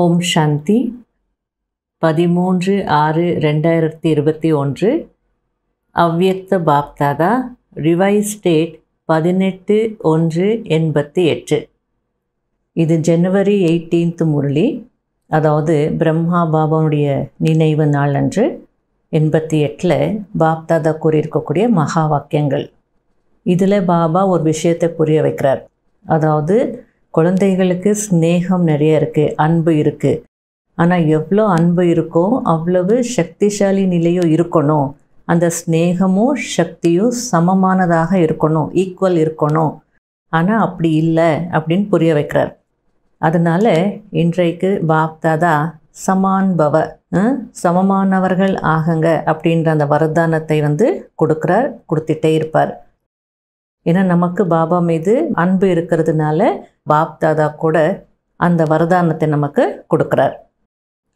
ஓம் சாந்தி பதிமூன்று ஆறு ரெண்டாயிரத்தி இருபத்தி ஒன்று அவ்வியக்த பாப்தாதா ரிவைஸ் டேட் பதினெட்டு ஒன்று எண்பத்தி எட்டு இது ஜனவரி எயிட்டீன்த் முரளி அதாவது பிரம்மா பாபாவுடைய நினைவு நாள் அன்று எண்பத்தி எட்டில் பாப்தாதா கூறியிருக்கக்கூடிய மகா வாக்கியங்கள் இதில் பாபா ஒரு விஷயத்தை புரிய வைக்கிறார் அதாவது குழந்தைகளுக்கு ஸ்நேகம் நிறைய இருக்குது அன்பு இருக்குது ஆனால் எவ்வளோ அன்பு இருக்கோ அவ்வளவு சக்திசாலி நிலையும் இருக்கணும் அந்த ஸ்நேகமும் சக்தியும் சமமானதாக இருக்கணும் ஈக்குவல் இருக்கணும் ஆனால் அப்படி இல்லை அப்படின்னு புரிய வைக்கிறார் அதனால் இன்றைக்கு பாப்தாதா சமான்பவ சமமானவர்கள் ஆகுங்க அப்படின்ற அந்த வரதானத்தை வந்து கொடுக்குறார் கொடுத்துட்டே இருப்பார் ஏன்னா நமக்கு பாபா மீது அன்பு இருக்கிறதுனால பாப்தாதா கூட அந்த வரதானத்தை நமக்கு கொடுக்குறார்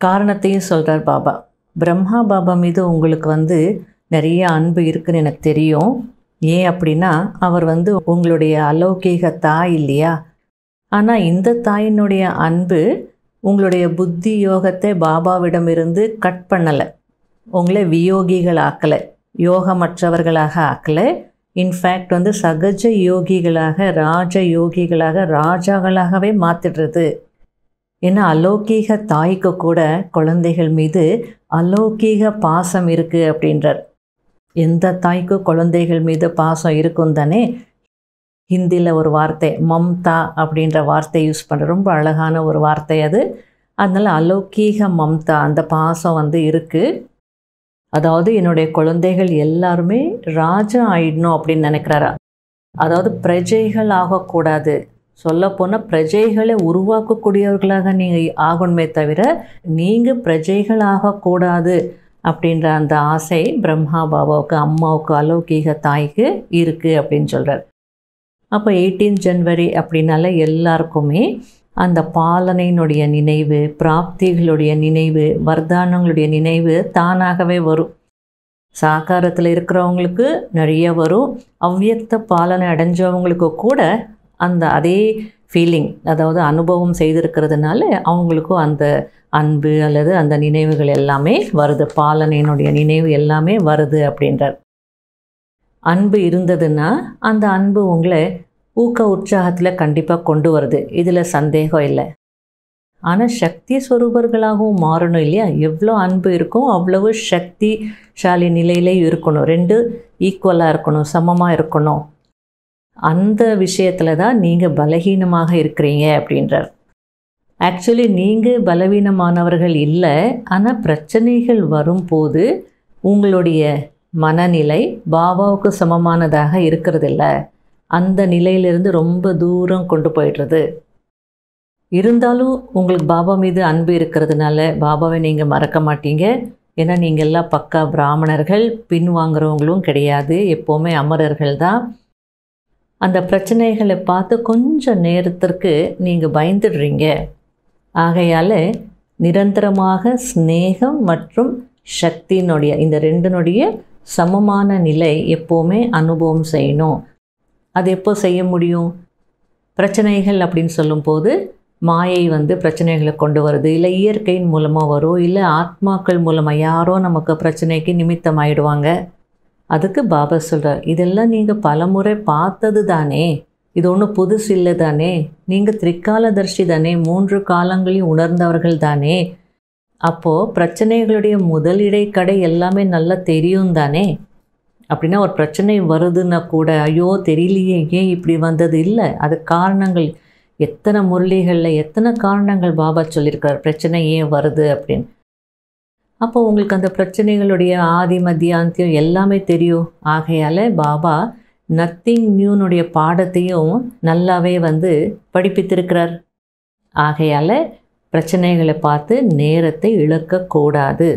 காரணத்தையும் சொல்கிறார் பாபா பிரம்மா பாபா மீது உங்களுக்கு வந்து நிறைய அன்பு இருக்குன்னு எனக்கு தெரியும் ஏன் அப்படின்னா அவர் வந்து உங்களுடைய அலௌகீக தாய் இல்லையா ஆனால் இந்த தாயினுடைய அன்பு உங்களுடைய புத்தி யோகத்தை பாபாவிடமிருந்து கட் பண்ணலை உங்களை வியோகிகள் ஆக்கலை யோகமற்றவர்களாக ஆக்கலை இன்ஃபேக்ட் வந்து சகஜ யோகிகளாக ராஜ யோகிகளாக ராஜாக்களாகவே மாற்றிடுறது ஏன்னா அலௌகீக தாய்க்கு கூட குழந்தைகள் மீது அலௌகீக பாசம் இருக்குது அப்படின்றார் எந்த தாய்க்கு குழந்தைகள் மீது பாசம் இருக்கும் தானே ஹிந்தியில் ஒரு வார்த்தை மம்தா அப்படின்ற வார்த்தை யூஸ் பண்ணுற ரொம்ப அழகான ஒரு வார்த்தை அது அதனால் அலௌகீக மம்தா அந்த பாசம் வந்து இருக்குது அதாவது என்னுடைய குழந்தைகள் எல்லாருமே ராஜா ஆயிடணும் அப்படின்னு நினைக்கிறாரா அதாவது பிரஜைகள் ஆகக்கூடாது சொல்லப்போனால் பிரஜைகளை உருவாக்கக்கூடியவர்களாக நீங்கள் ஆகணுமே தவிர நீங்கள் பிரஜைகள் ஆகக்கூடாது அப்படின்ற அந்த ஆசை பிரம்மா பாபாவுக்கு அம்மாவுக்கு அலௌகீக தாய்க்கு இருக்குது அப்படின்னு சொல்கிறார் அப்போ எயிட்டீன் ஜனவரி அப்படின்னால எல்லாருக்குமே அந்த பாலனையினுடைய நினைவு பிராப்திகளுடைய நினைவு வர்தானங்களுடைய நினைவு தானாகவே வரும் சாகாரத்தில் இருக்கிறவங்களுக்கு நிறைய வரும் அவ்வியக்த பாலனை அடைஞ்சவங்களுக்கு கூட அந்த அதே ஃபீலிங் அதாவது அனுபவம் செய்திருக்கிறதுனால அவங்களுக்கும் அந்த அன்பு அல்லது அந்த நினைவுகள் எல்லாமே வருது பாலனையினுடைய நினைவு எல்லாமே வருது அப்படின்றார் அன்பு இருந்ததுன்னா அந்த அன்பு உங்களை ஊக்க உற்சாகத்தில் கண்டிப்பாக கொண்டு வருது இதில் சந்தேகம் இல்லை ஆனால் சக்தி ஸ்வரூபர்களாகவும் மாறணும் இல்லையா எவ்வளோ அன்பு இருக்கும் அவ்வளவு சக்தி சாலி நிலையிலே இருக்கணும் ரெண்டு ஈக்குவலாக இருக்கணும் சமமாக இருக்கணும் அந்த விஷயத்தில் தான் நீங்கள் பலகீனமாக இருக்கிறீங்க அப்படின்றார் ஆக்சுவலி நீங்கள் பலவீனமானவர்கள் இல்லை ஆனால் பிரச்சனைகள் வரும்போது உங்களுடைய மனநிலை பாபாவுக்கு சமமானதாக இருக்கிறதில்ல அந்த நிலையிலிருந்து ரொம்ப தூரம் கொண்டு போயிடுறது இருந்தாலும் உங்களுக்கு பாபா மீது அன்பு இருக்கிறதுனால பாபாவை நீங்கள் மறக்க மாட்டீங்க ஏன்னா நீங்கள் எல்லாம் பக்கா பிராமணர்கள் பின் வாங்குறவங்களும் கிடையாது எப்போவுமே அமரர்கள் தான் அந்த பிரச்சனைகளை பார்த்து கொஞ்சம் நேரத்திற்கு நீங்கள் பயந்துடுறீங்க ஆகையால் நிரந்தரமாக ஸ்நேகம் மற்றும் சக்தியினுடைய இந்த ரெண்டினுடைய சமமான நிலை எப்போவுமே அனுபவம் செய்யணும் அது எப்போ செய்ய முடியும் பிரச்சனைகள் அப்படின்னு சொல்லும்போது மாயை வந்து பிரச்சனைகளை கொண்டு வருது இல்லை இயற்கையின் மூலமாக வரும் இல்லை ஆத்மாக்கள் மூலமாக யாரோ நமக்கு பிரச்சனைக்கு நிமித்தம் ஆயிடுவாங்க அதுக்கு பாபா சொல்கிறார் இதெல்லாம் நீங்கள் பலமுறை பார்த்தது தானே இது ஒன்றும் புதுசு இல்லை தானே நீங்கள் திரிக்காலதர்ஷி தானே மூன்று காலங்களையும் உணர்ந்தவர்கள் தானே அப்போது பிரச்சனைகளுடைய முதல் இடைக்கடை எல்லாமே நல்லா தெரியும் தானே அப்படின்னா ஒரு பிரச்சனை வருதுன்னா கூட ஐயோ தெரியலையே ஏன் இப்படி வந்தது இல்லை அது காரணங்கள் எத்தனை முரளிகளில் எத்தனை காரணங்கள் பாபா சொல்லியிருக்கார் பிரச்சனை ஏன் வருது அப்படின்னு அப்போ உங்களுக்கு அந்த பிரச்சனைகளுடைய ஆதி மத்தியாந்தியம் எல்லாமே தெரியும் ஆகையால் பாபா நத்திங் நியூனுடைய பாடத்தையும் நல்லாவே வந்து படிப்பித்திருக்கிறார் ஆகையால் பிரச்சனைகளை பார்த்து நேரத்தை இழக்கக்கூடாது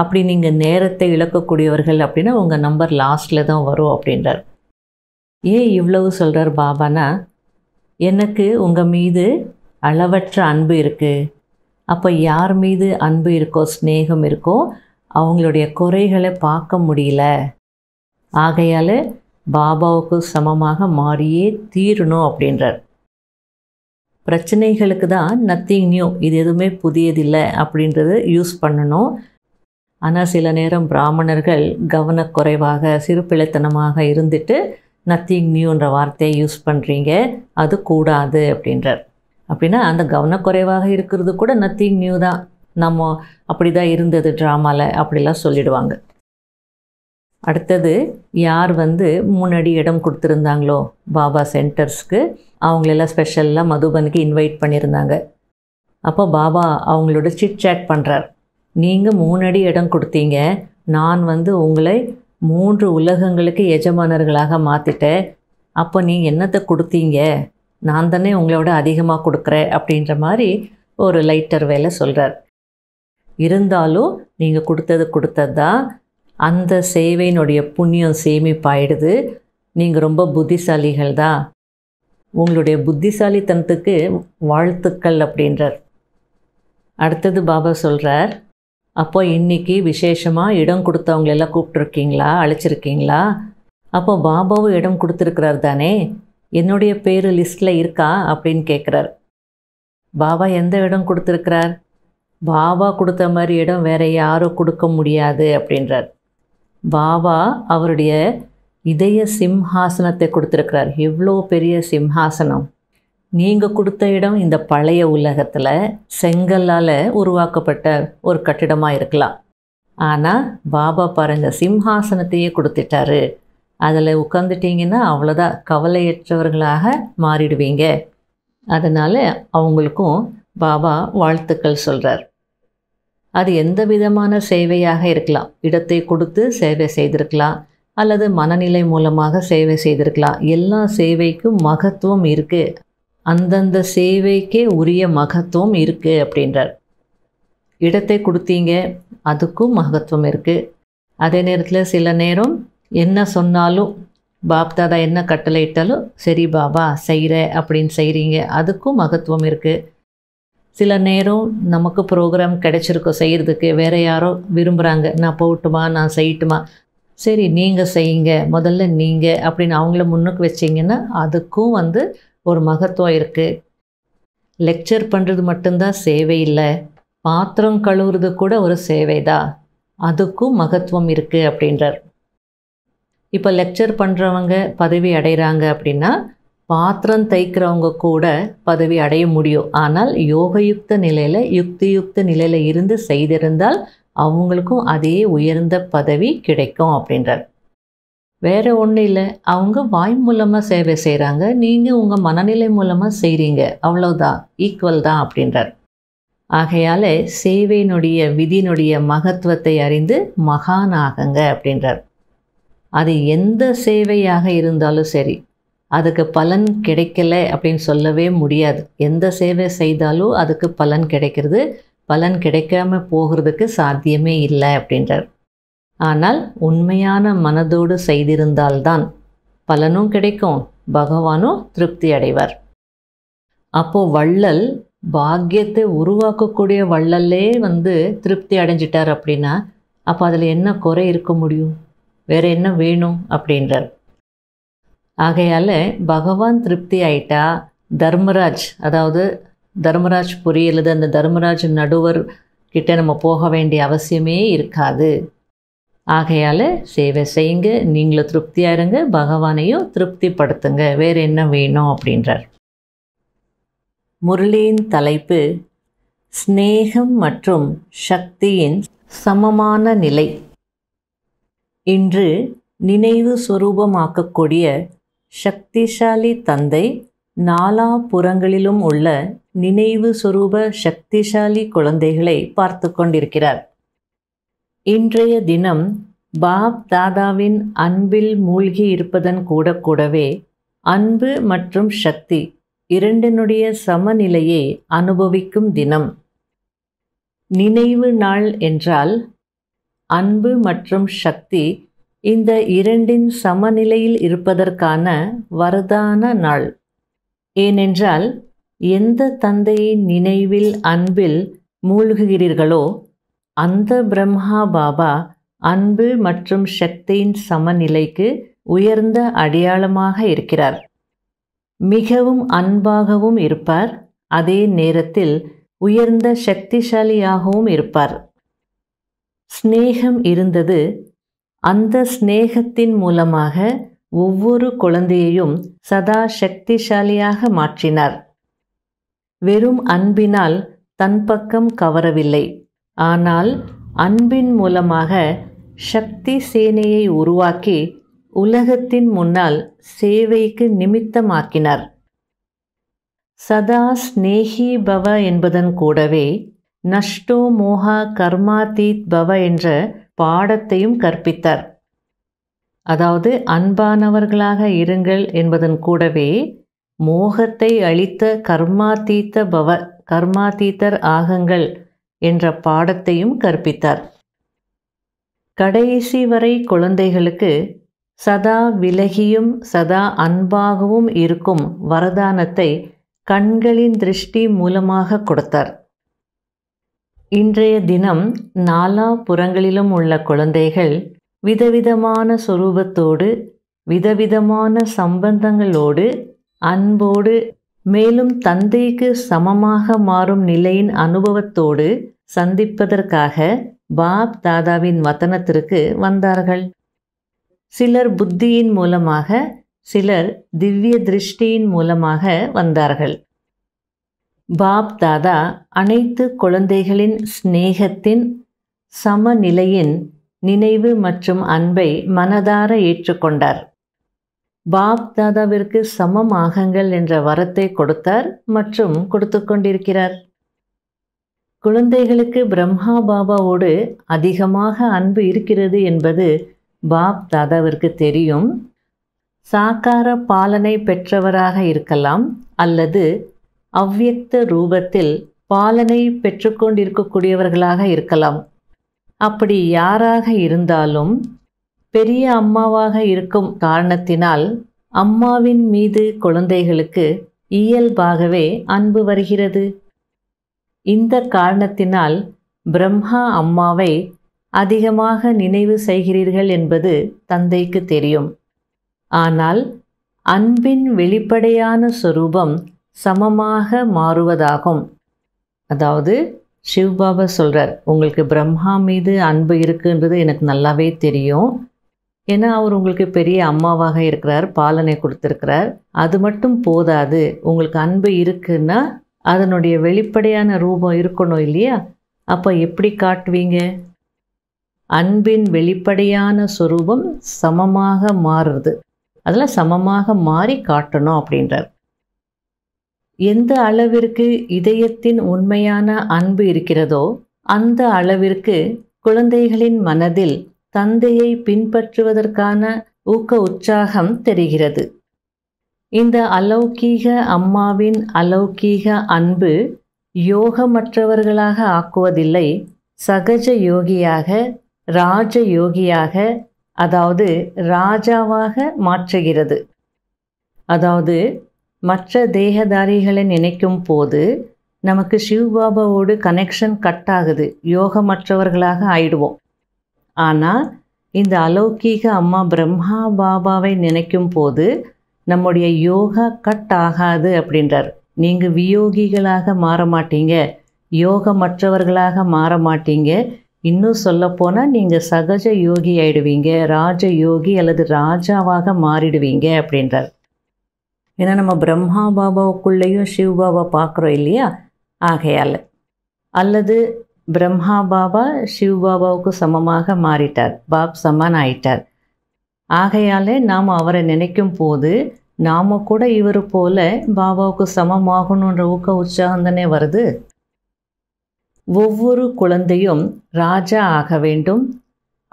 அப்படி நீங்கள் நேரத்தை இழக்கக்கூடியவர்கள் அப்படின்னா உங்கள் நம்பர் லாஸ்ட்டில் தான் வரும் அப்படின்றார் ஏன் இவ்வளவு சொல்கிறார் பாபானா எனக்கு உங்கள் மீது அளவற்ற அன்பு இருக்குது அப்போ யார் மீது அன்பு இருக்கோ ஸ்நேகம் இருக்கோ அவங்களுடைய குறைகளை பார்க்க முடியல ஆகையால் பாபாவுக்கு சமமாக மாறியே தீரணும் அப்படின்றார் பிரச்சனைகளுக்கு தான் நத்திங் நியூ இது எதுவுமே புதியதில்லை அப்படின்றத யூஸ் பண்ணணும் ஆனால் சில நேரம் பிராமணர்கள் கவனக்குறைவாக சிறுபிழைத்தனமாக இருந்துட்டு நத்திங் நியூன்ற வார்த்தையை யூஸ் பண்ணுறீங்க அது கூடாது அப்படின்றார் அப்படின்னா அந்த கவனக்குறைவாக இருக்கிறது கூட நத்திங் நியூ தான் நம்ம அப்படி தான் இருந்தது ட்ராமாவில் அப்படிலாம் சொல்லிடுவாங்க அடுத்தது யார் வந்து முன்னாடி இடம் கொடுத்துருந்தாங்களோ பாபா சென்டர்ஸ்க்கு அவங்களெல்லாம் ஸ்பெஷலாக மதுபனுக்கு இன்வைட் பண்ணியிருந்தாங்க அப்போ பாபா அவங்களோட சிட் சேட் பண்ணுறார் நீங்கள் மூணடி இடம் கொடுத்தீங்க நான் வந்து உங்களை மூன்று உலகங்களுக்கு எஜமானர்களாக மாற்றிட்டேன் அப்போ நீ என்னத்தை கொடுத்தீங்க நான் தானே உங்களோட அதிகமாக கொடுக்குறேன் அப்படின்ற மாதிரி ஒரு லைட்டர் வேலை சொல்கிறார் இருந்தாலும் நீங்கள் கொடுத்தது கொடுத்தது தான் அந்த சேவையினுடைய புண்ணியம் சேமிப்பாயிடுது நீங்கள் ரொம்ப புத்திசாலிகள் தான் உங்களுடைய புத்திசாலித்தனத்துக்கு வாழ்த்துக்கள் அப்படின்றார் அடுத்தது பாபா சொல்கிறார் அப்போ இன்றைக்கி விசேஷமாக இடம் கொடுத்தவங்களெல்லாம் கூப்பிட்ருக்கீங்களா அழைச்சிருக்கீங்களா அப்போ பாபாவும் இடம் கொடுத்துருக்கிறார் தானே என்னுடைய பேர் லிஸ்ட்டில் இருக்கா அப்படின்னு கேட்குறார் பாபா எந்த இடம் கொடுத்துருக்கிறார் பாபா கொடுத்த மாதிரி இடம் வேறு யாரும் கொடுக்க முடியாது அப்படின்றார் பாபா அவருடைய இதய சிம்ஹாசனத்தை கொடுத்துருக்கிறார் எவ்வளோ பெரிய சிம்ஹாசனம் நீங்கள் கொடுத்த இடம் இந்த பழைய உலகத்தில் செங்கல்லால் உருவாக்கப்பட்ட ஒரு கட்டிடமாக இருக்கலாம் ஆனால் பாபா பாருங்க சிம்ஹாசனத்தையே கொடுத்துட்டாரு அதில் உட்காந்துட்டீங்கன்னா அவ்வளோதான் கவலையற்றவர்களாக மாறிடுவீங்க அதனால் அவங்களுக்கும் பாபா வாழ்த்துக்கள் சொல்கிறார் அது எந்த விதமான சேவையாக இருக்கலாம் இடத்தை கொடுத்து சேவை செய்திருக்கலாம் அல்லது மனநிலை மூலமாக சேவை செய்திருக்கலாம் எல்லா சேவைக்கும் மகத்துவம் இருக்குது அந்தந்த சேவைக்கே உரிய மகத்துவம் இருக்குது அப்படின்றார் இடத்தை கொடுத்தீங்க அதுக்கும் மகத்துவம் இருக்குது அதே நேரத்தில் சில நேரம் என்ன சொன்னாலும் பாப்தாதா என்ன கட்டளை இட்டாலும் சரி பாபா செய்கிற அப்படின்னு செய்கிறீங்க அதுக்கும் மகத்துவம் இருக்குது சில நேரம் நமக்கு ப்ரோக்ராம் கிடைச்சிருக்கோம் செய்கிறதுக்கு வேறு யாரோ விரும்புகிறாங்க நான் போகட்டுமா நான் செய்யட்டுமா சரி நீங்கள் செய்யுங்க முதல்ல நீங்கள் அப்படின்னு அவங்கள முன்னுக்கு வச்சிங்கன்னா அதுக்கும் வந்து ஒரு மகத்துவம் இருக்குது லெக்சர் பண்ணுறது மட்டும்தான் சேவை இல்லை பாத்திரம் கழுவுறது கூட ஒரு சேவை தான் அதுக்கும் மகத்துவம் இருக்குது அப்படின்றார் இப்போ லெக்சர் பண்ணுறவங்க பதவி அடைகிறாங்க அப்படின்னா பாத்திரம் தைக்கிறவங்க கூட பதவி அடைய முடியும் ஆனால் யோகயுக்த நிலையில் யுக்தியுக்த நிலையில் இருந்து செய்திருந்தால் அவங்களுக்கும் அதே உயர்ந்த பதவி கிடைக்கும் அப்படின்றார் வேறு ஒன்றும் இல்லை அவங்க வாய் மூலமாக சேவை செய்கிறாங்க நீங்கள் உங்கள் மனநிலை மூலமாக செய்கிறீங்க அவ்வளோதான் ஈக்குவல் தான் அப்படின்றார் ஆகையால் சேவையினுடைய விதியினுடைய மகத்துவத்தை அறிந்து மகானாகுங்க அப்படின்றார் அது எந்த சேவையாக இருந்தாலும் சரி அதுக்கு பலன் கிடைக்கல அப்படின்னு சொல்லவே முடியாது எந்த சேவை செய்தாலும் அதுக்கு பலன் கிடைக்கிறது பலன் கிடைக்காம போகிறதுக்கு சாத்தியமே இல்லை அப்படின்றார் ஆனால் உண்மையான மனதோடு செய்திருந்தால்தான் பலனும் கிடைக்கும் பகவானும் திருப்தி அடைவர் அப்போ வள்ளல் பாக்கியத்தை உருவாக்கக்கூடிய வள்ளல்லே வந்து திருப்தி அடைஞ்சிட்டார் அப்படின்னா அப்போ அதில் என்ன குறை இருக்க முடியும் வேற என்ன வேணும் அப்படின்றார் ஆகையால் பகவான் திருப்தி ஆயிட்டா தர்மராஜ் அதாவது தர்மராஜ் புரியலது அந்த தர்மராஜ் நடுவர் கிட்டே நம்ம போக வேண்டிய அவசியமே இருக்காது ஆகையால் சேவை செய்யுங்க நீங்களும் திருப்தியாக இருங்க பகவானையும் திருப்திப்படுத்துங்க வேறு என்ன வேணும் அப்படின்றார் முரளியின் தலைப்பு ஸ்னேகம் மற்றும் சக்தியின் சமமான நிலை இன்று நினைவு சுரூபமாக்கக்கூடிய சக்திசாலி தந்தை நாலா புறங்களிலும் உள்ள நினைவு சுரூப சக்திசாலி குழந்தைகளை பார்த்து கொண்டிருக்கிறார் இன்றைய தினம் பாப் தாதாவின் அன்பில் மூழ்கி இருப்பதன் கூட கூடவே அன்பு மற்றும் சக்தி இரண்டினுடைய சமநிலையை அனுபவிக்கும் தினம் நினைவு நாள் என்றால் அன்பு மற்றும் சக்தி இந்த இரண்டின் சமநிலையில் இருப்பதற்கான வரதான நாள் ஏனென்றால் எந்த தந்தையின் நினைவில் அன்பில் மூழ்குகிறீர்களோ அந்த பிரம்மா பாபா அன்பு மற்றும் சக்தியின் சமநிலைக்கு உயர்ந்த அடையாளமாக இருக்கிறார் மிகவும் அன்பாகவும் இருப்பார் அதே நேரத்தில் உயர்ந்த சக்திசாலியாகவும் இருப்பார் ஸ்நேகம் இருந்தது அந்த ஸ்நேகத்தின் மூலமாக ஒவ்வொரு குழந்தையையும் சதா சக்திசாலியாக மாற்றினார் வெறும் அன்பினால் தன் பக்கம் கவரவில்லை ஆனால் அன்பின் மூலமாக சக்தி சேனையை உருவாக்கி உலகத்தின் முன்னால் சேவைக்கு நிமித்தமாக்கினார் சதா ஸ்நேகி பவ என்பதன் கூடவே நஷ்டோ மோகா கர்மாதீத் பவ என்ற பாடத்தையும் கற்பித்தார் அதாவது அன்பானவர்களாக இருங்கள் என்பதன் கூடவே மோகத்தை அளித்த கர்மாதீத்த பவ கர்மாதீத்தர் ஆகங்கள் என்ற பாடத்தையும் கற்பித்தார் கடைசி வரை குழந்தைகளுக்கு சதா விலகியும் சதா அன்பாகவும் இருக்கும் வரதானத்தை கண்களின் திருஷ்டி மூலமாக கொடுத்தார் இன்றைய தினம் நாலா புறங்களிலும் உள்ள குழந்தைகள் விதவிதமான சொரூபத்தோடு விதவிதமான சம்பந்தங்களோடு அன்போடு மேலும் தந்தைக்கு சமமாக மாறும் நிலையின் அனுபவத்தோடு சந்திப்பதற்காக பாப் தாதாவின் வத்தனத்திற்கு வந்தார்கள் சிலர் புத்தியின் மூலமாக சிலர் திவ்ய திருஷ்டியின் மூலமாக வந்தார்கள் பாப் தாதா அனைத்து குழந்தைகளின் சிநேகத்தின் சமநிலையின் நினைவு மற்றும் அன்பை மனதார ஏற்றுக்கொண்டார் பாப் தாதாவிற்கு சமமாகங்கள் என்ற வரத்தை கொடுத்தார் மற்றும் கொடுத்து கொண்டிருக்கிறார் குழந்தைகளுக்கு பிரம்மா பாபாவோடு அதிகமாக அன்பு இருக்கிறது என்பது பாப் தாதாவிற்கு தெரியும் சாக்கார பாலனை பெற்றவராக இருக்கலாம் அல்லது அவ்வியக்த ரூபத்தில் பாலனை பெற்றுக்கொண்டிருக்கக்கூடியவர்களாக இருக்கலாம் அப்படி யாராக இருந்தாலும் பெரிய அம்மாவாக இருக்கும் காரணத்தினால் அம்மாவின் மீது குழந்தைகளுக்கு இயல்பாகவே அன்பு வருகிறது இந்த காரணத்தினால் பிரம்மா அம்மாவை அதிகமாக நினைவு செய்கிறீர்கள் என்பது தந்தைக்கு தெரியும் ஆனால் அன்பின் வெளிப்படையான சொரூபம் சமமாக மாறுவதாகும் அதாவது சிவ்பாபா சொல்கிறார் உங்களுக்கு பிரம்மா மீது அன்பு இருக்குன்றது எனக்கு நல்லாவே தெரியும் ஏன்னா அவர் உங்களுக்கு பெரிய அம்மாவாக இருக்கிறார் பாலனை கொடுத்துருக்கிறார் அது மட்டும் போதாது உங்களுக்கு அன்பு இருக்குன்னா அதனுடைய வெளிப்படையான ரூபம் இருக்கணும் இல்லையா அப்போ எப்படி காட்டுவீங்க அன்பின் வெளிப்படையான சுரூபம் சமமாக மாறுறது அதில் சமமாக மாறி காட்டணும் அப்படின்றார் எந்த அளவிற்கு இதயத்தின் உண்மையான அன்பு இருக்கிறதோ அந்த அளவிற்கு குழந்தைகளின் மனதில் தந்தையை பின்பற்றுவதற்கான ஊக்க உற்சாகம் தெரிகிறது இந்த அலௌகீக அம்மாவின் அலௌகீக அன்பு யோகமற்றவர்களாக ஆக்குவதில்லை சகஜ யோகியாக ராஜ யோகியாக அதாவது ராஜாவாக மாற்றுகிறது அதாவது மற்ற தேகதாரிகளை நினைக்கும் போது நமக்கு சிவ்பாபாவோடு கனெக்ஷன் கட் ஆகுது யோகமற்றவர்களாக ஆயிடுவோம் ஆனால் இந்த அலௌகீக அம்மா பிரம்மா பாபாவை நினைக்கும் போது நம்முடைய யோகா கட் ஆகாது அப்படின்றார் நீங்கள் வியோகிகளாக மாற மாட்டீங்க மற்றவர்களாக மாற மாட்டீங்க இன்னும் சொல்லப்போனால் நீங்கள் சகஜ யோகி ஆயிடுவீங்க ராஜ யோகி அல்லது ராஜாவாக மாறிடுவீங்க அப்படின்றார் ஏன்னா நம்ம பிரம்மா பாபாவுக்குள்ளேயும் சிவ பாபா பார்க்குறோம் இல்லையா ஆகையால் அல்லது பிரம்மா பாபா சிவ பாபாவுக்கு சமமாக மாறிட்டார் பாப் சமான் ஆயிட்டார் ஆகையாலே நாம் அவரை நினைக்கும் போது நாம கூட இவர் போல பாபாவுக்கு சமமாகணுன்ற ஊக்க உற்சாகம் வருது ஒவ்வொரு குழந்தையும் ராஜா ஆக வேண்டும்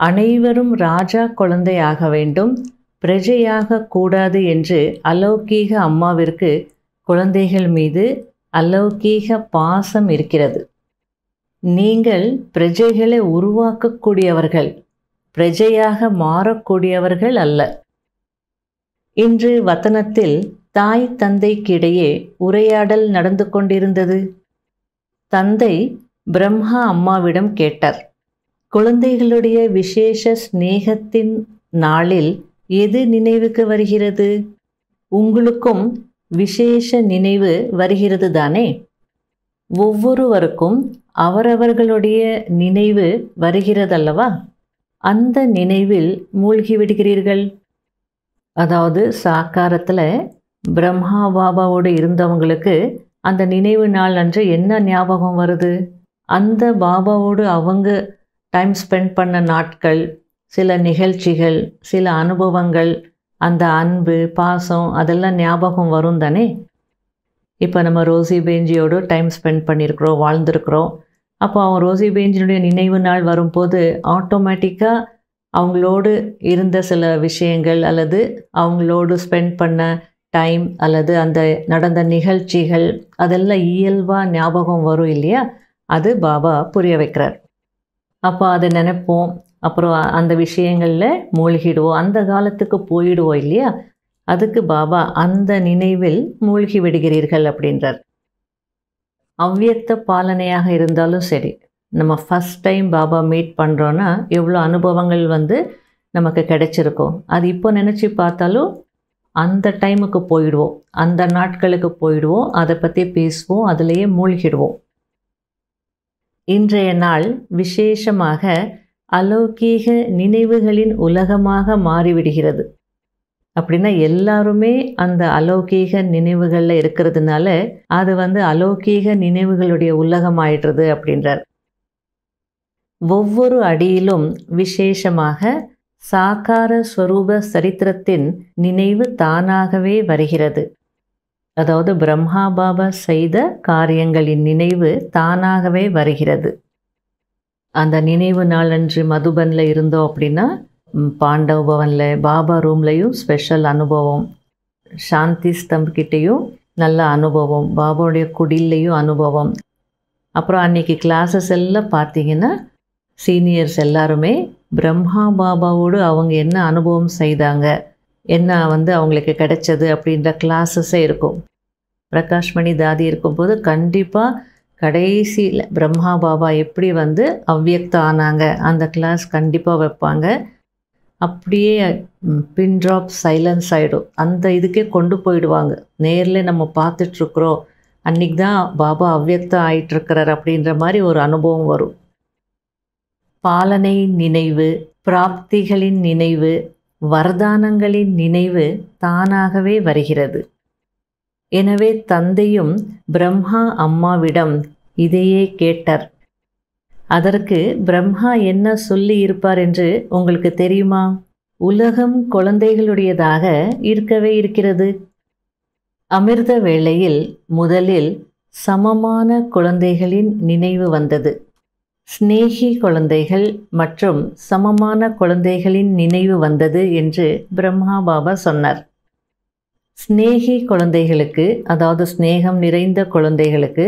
அனைவரும் ராஜா குழந்தை ஆக வேண்டும் பிரஜையாக கூடாது என்று அலௌகீக அம்மாவிற்கு குழந்தைகள் மீது அலௌகீக பாசம் இருக்கிறது நீங்கள் பிரஜைகளை உருவாக்கக்கூடியவர்கள் பிரஜையாக மாறக்கூடியவர்கள் அல்ல இன்று வத்தனத்தில் தாய் தந்தைக்கிடையே உரையாடல் நடந்து கொண்டிருந்தது தந்தை பிரம்மா அம்மாவிடம் கேட்டார் குழந்தைகளுடைய விசேஷ ஸ்நேகத்தின் நாளில் எது நினைவுக்கு வருகிறது உங்களுக்கும் விசேஷ நினைவு வருகிறது தானே ஒவ்வொருவருக்கும் அவரவர்களுடைய நினைவு வருகிறதல்லவா அந்த நினைவில் மூழ்கிவிடுகிறீர்கள் அதாவது சாக்காரத்தில் பிரம்மா பாபாவோடு இருந்தவங்களுக்கு அந்த நினைவு நாள் அன்று என்ன ஞாபகம் வருது அந்த பாபாவோடு அவங்க டைம் ஸ்பெண்ட் பண்ண நாட்கள் சில நிகழ்ச்சிகள் சில அனுபவங்கள் அந்த அன்பு பாசம் அதெல்லாம் ஞாபகம் வரும் தானே இப்போ நம்ம ரோசி பேஞ்சியோடு டைம் ஸ்பெண்ட் பண்ணியிருக்கிறோம் வாழ்ந்திருக்கிறோம் அப்போ அவன் ரோசி பேஞ்சினுடைய நினைவு நாள் வரும்போது ஆட்டோமேட்டிக்காக அவங்களோடு இருந்த சில விஷயங்கள் அல்லது அவங்களோடு ஸ்பெண்ட் பண்ண டைம் அல்லது அந்த நடந்த நிகழ்ச்சிகள் அதெல்லாம் இயல்பாக ஞாபகம் வரும் இல்லையா அது பாபா புரிய வைக்கிறார் அப்போ அதை நினைப்போம் அப்புறம் அந்த விஷயங்களில் மூழ்கிடுவோம் அந்த காலத்துக்கு போயிடுவோம் இல்லையா அதுக்கு பாபா அந்த நினைவில் மூழ்கி விடுகிறீர்கள் அப்படின்றார் அவ்வியத்த பாலனையாக இருந்தாலும் சரி நம்ம ஃபஸ்ட் டைம் பாபா மீட் பண்ணுறோன்னா எவ்வளோ அனுபவங்கள் வந்து நமக்கு கிடைச்சிருக்கும் அது இப்போ நினச்சி பார்த்தாலும் அந்த டைமுக்கு போயிடுவோம் அந்த நாட்களுக்கு போயிடுவோம் அதை பற்றி பேசுவோம் அதிலேயே மூழ்கிடுவோம் இன்றைய நாள் விசேஷமாக அலௌகீக நினைவுகளின் உலகமாக மாறிவிடுகிறது அப்படின்னா எல்லாருமே அந்த அலௌகீக நினைவுகளில் இருக்கிறதுனால அது வந்து அலௌகீக நினைவுகளுடைய உலகம் ஆயிடுறது அப்படின்றார் ஒவ்வொரு அடியிலும் விசேஷமாக சாக்கார ஸ்வரூப சரித்திரத்தின் நினைவு தானாகவே வருகிறது அதாவது பிரம்மா பாபா செய்த காரியங்களின் நினைவு தானாகவே வருகிறது அந்த நினைவு நாளன்று மதுபனில் இருந்தோம் அப்படின்னா பாண்டவ பவனில் பாபா ரூம்லேயும் ஸ்பெஷல் அனுபவம் சாந்தி கிட்டேயும் நல்ல அனுபவம் பாபாவுடைய குடில்லையும் அனுபவம் அப்புறம் அன்றைக்கி கிளாஸஸ் எல்லாம் பார்த்தீங்கன்னா சீனியர்ஸ் எல்லாருமே பிரம்மா பாபாவோடு அவங்க என்ன அனுபவம் செய்தாங்க என்ன வந்து அவங்களுக்கு கிடைச்சது அப்படின்ற கிளாஸஸே இருக்கும் பிரகாஷ்மணி தாதி இருக்கும்போது கண்டிப்பாக கடைசியில் பிரம்மா பாபா எப்படி வந்து அவ்வியக்தம் ஆனாங்க அந்த கிளாஸ் கண்டிப்பாக வைப்பாங்க அப்படியே பின் ட்ராப் சைலன்ஸ் ஆகிடும் அந்த இதுக்கே கொண்டு போயிடுவாங்க நேரில் நம்ம பார்த்துட்ருக்குறோம் அன்றைக்கி தான் பாபா அவ்வியக்தம் ஆகிட்டுருக்கிறார் அப்படின்ற மாதிரி ஒரு அனுபவம் வரும் பாலனை நினைவு பிராப்திகளின் நினைவு வரதானங்களின் நினைவு தானாகவே வருகிறது எனவே தந்தையும் பிரம்மா அம்மாவிடம் இதையே கேட்டார் அதற்கு பிரம்மா என்ன சொல்லி இருப்பார் என்று உங்களுக்கு தெரியுமா உலகம் குழந்தைகளுடையதாக இருக்கவே இருக்கிறது அமிர்த வேளையில் முதலில் சமமான குழந்தைகளின் நினைவு வந்தது ஸ்னேகி குழந்தைகள் மற்றும் சமமான குழந்தைகளின் நினைவு வந்தது என்று பிரம்மா பாபா சொன்னார் ஸ்னேகி குழந்தைகளுக்கு அதாவது ஸ்னேகம் நிறைந்த குழந்தைகளுக்கு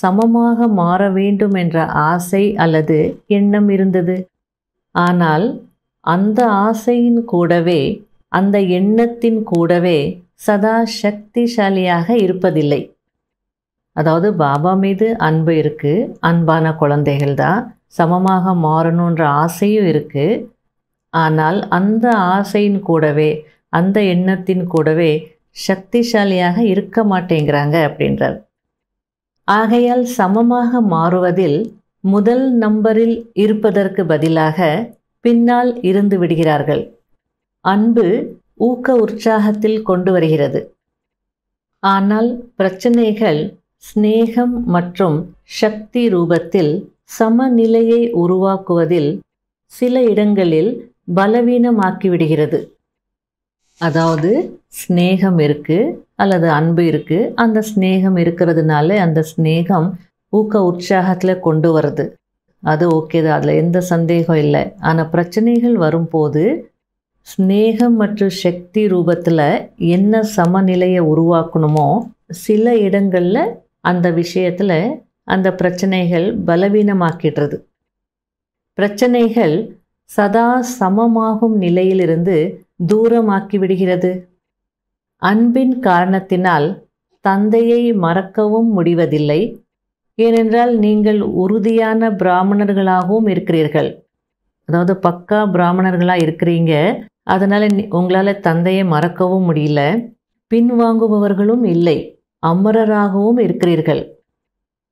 சமமாக மாற வேண்டும் என்ற ஆசை அல்லது எண்ணம் இருந்தது ஆனால் அந்த ஆசையின் கூடவே அந்த எண்ணத்தின் கூடவே சதா சக்திசாலியாக இருப்பதில்லை அதாவது பாபா மீது அன்பு இருக்குது அன்பான குழந்தைகள் தான் சமமாக மாறணுன்ற ஆசையும் இருக்குது ஆனால் அந்த ஆசையின் கூடவே அந்த எண்ணத்தின் கூடவே சக்திசாலியாக இருக்க மாட்டேங்கிறாங்க அப்படின்றார் ஆகையால் சமமாக மாறுவதில் முதல் நம்பரில் இருப்பதற்கு பதிலாக பின்னால் இருந்து விடுகிறார்கள் அன்பு ஊக்க உற்சாகத்தில் கொண்டு வருகிறது ஆனால் பிரச்சனைகள் ஸ்நேகம் மற்றும் சக்தி ரூபத்தில் சமநிலையை உருவாக்குவதில் சில இடங்களில் பலவீனமாக்கிவிடுகிறது அதாவது ஸ்நேகம் இருக்குது அல்லது அன்பு இருக்குது அந்த ஸ்நேகம் இருக்கிறதுனால அந்த ஸ்நேகம் ஊக்க உற்சாகத்தில் கொண்டு வருது அது ஓகே தான் அதில் எந்த சந்தேகம் இல்லை ஆனால் பிரச்சனைகள் வரும்போது ஸ்நேகம் மற்றும் சக்தி ரூபத்தில் என்ன சமநிலையை உருவாக்கணுமோ சில இடங்களில் அந்த விஷயத்தில் அந்த பிரச்சனைகள் பலவீனமாக்கிடுறது பிரச்சனைகள் சதா சமமாகும் நிலையிலிருந்து தூரமாக்கி விடுகிறது அன்பின் காரணத்தினால் தந்தையை மறக்கவும் முடிவதில்லை ஏனென்றால் நீங்கள் உறுதியான பிராமணர்களாகவும் இருக்கிறீர்கள் அதாவது பக்கா பிராமணர்களாக இருக்கிறீங்க அதனால் உங்களால் தந்தையை மறக்கவும் முடியல பின்வாங்குபவர்களும் இல்லை அமரராகவும் இருக்கிறீர்கள்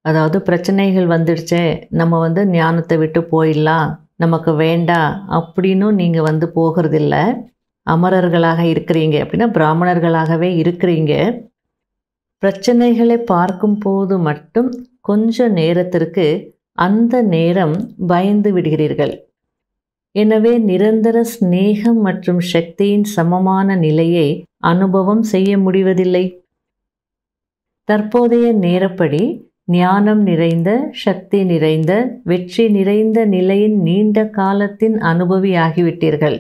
அதாவது பிரச்சனைகள் வந்துடுச்சே நம்ம வந்து ஞானத்தை விட்டு போயிடலாம் நமக்கு வேண்டாம் அப்படின்னும் நீங்கள் வந்து போகிறதில்ல அமரர்களாக இருக்கிறீங்க அப்படின்னா பிராமணர்களாகவே இருக்கிறீங்க பிரச்சனைகளை பார்க்கும் போது மட்டும் கொஞ்ச நேரத்திற்கு அந்த நேரம் பயந்து விடுகிறீர்கள் எனவே நிரந்தர ஸ்நேகம் மற்றும் சக்தியின் சமமான நிலையை அனுபவம் செய்ய முடிவதில்லை தற்போதைய நேரப்படி ஞானம் நிறைந்த சக்தி நிறைந்த வெற்றி நிறைந்த நிலையின் நீண்ட காலத்தின் அனுபவி ஆகிவிட்டீர்கள்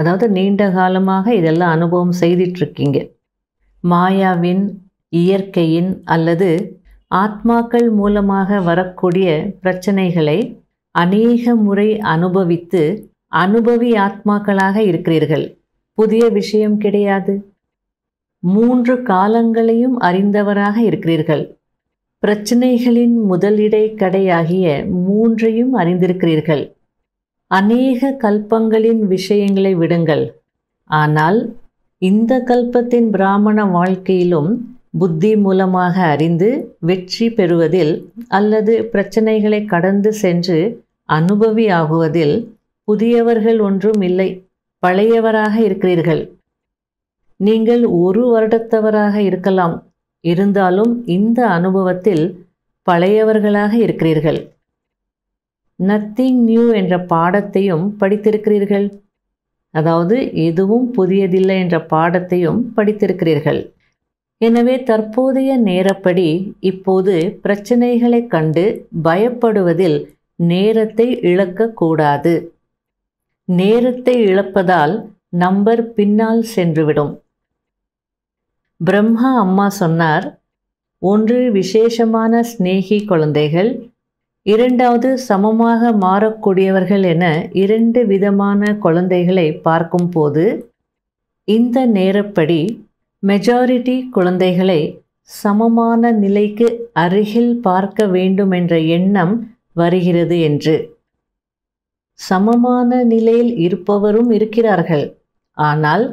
அதாவது நீண்ட காலமாக இதெல்லாம் அனுபவம் செய்திட்ருக்கீங்க மாயாவின் இயற்கையின் அல்லது ஆத்மாக்கள் மூலமாக வரக்கூடிய பிரச்சனைகளை அநேக முறை அனுபவித்து அனுபவி ஆத்மாக்களாக இருக்கிறீர்கள் புதிய விஷயம் கிடையாது மூன்று காலங்களையும் அறிந்தவராக இருக்கிறீர்கள் பிரச்சனைகளின் முதலிடை கடையாகிய மூன்றையும் அறிந்திருக்கிறீர்கள் அநேக கல்பங்களின் விஷயங்களை விடுங்கள் ஆனால் இந்த கல்பத்தின் பிராமண வாழ்க்கையிலும் புத்தி மூலமாக அறிந்து வெற்றி பெறுவதில் அல்லது பிரச்சனைகளை கடந்து சென்று அனுபவி ஆகுவதில் புதியவர்கள் ஒன்றும் இல்லை பழையவராக இருக்கிறீர்கள் நீங்கள் ஒரு வருடத்தவராக இருக்கலாம் இருந்தாலும் இந்த அனுபவத்தில் பழையவர்களாக இருக்கிறீர்கள் நத்திங் நியூ என்ற பாடத்தையும் படித்திருக்கிறீர்கள் அதாவது எதுவும் புதியதில்லை என்ற பாடத்தையும் படித்திருக்கிறீர்கள் எனவே தற்போதைய நேரப்படி இப்போது பிரச்சனைகளை கண்டு பயப்படுவதில் நேரத்தை இழக்கக்கூடாது நேரத்தை இழப்பதால் நம்பர் பின்னால் சென்றுவிடும் பிரம்மா அம்மா சொன்னார் ஒன்று விசேஷமான சிநேகி குழந்தைகள் இரண்டாவது சமமாக மாறக்கூடியவர்கள் என இரண்டு விதமான குழந்தைகளை பார்க்கும்போது இந்த நேரப்படி மெஜாரிட்டி குழந்தைகளை சமமான நிலைக்கு அருகில் பார்க்க வேண்டும் என்ற எண்ணம் வருகிறது என்று சமமான நிலையில் இருப்பவரும் இருக்கிறார்கள் ஆனால்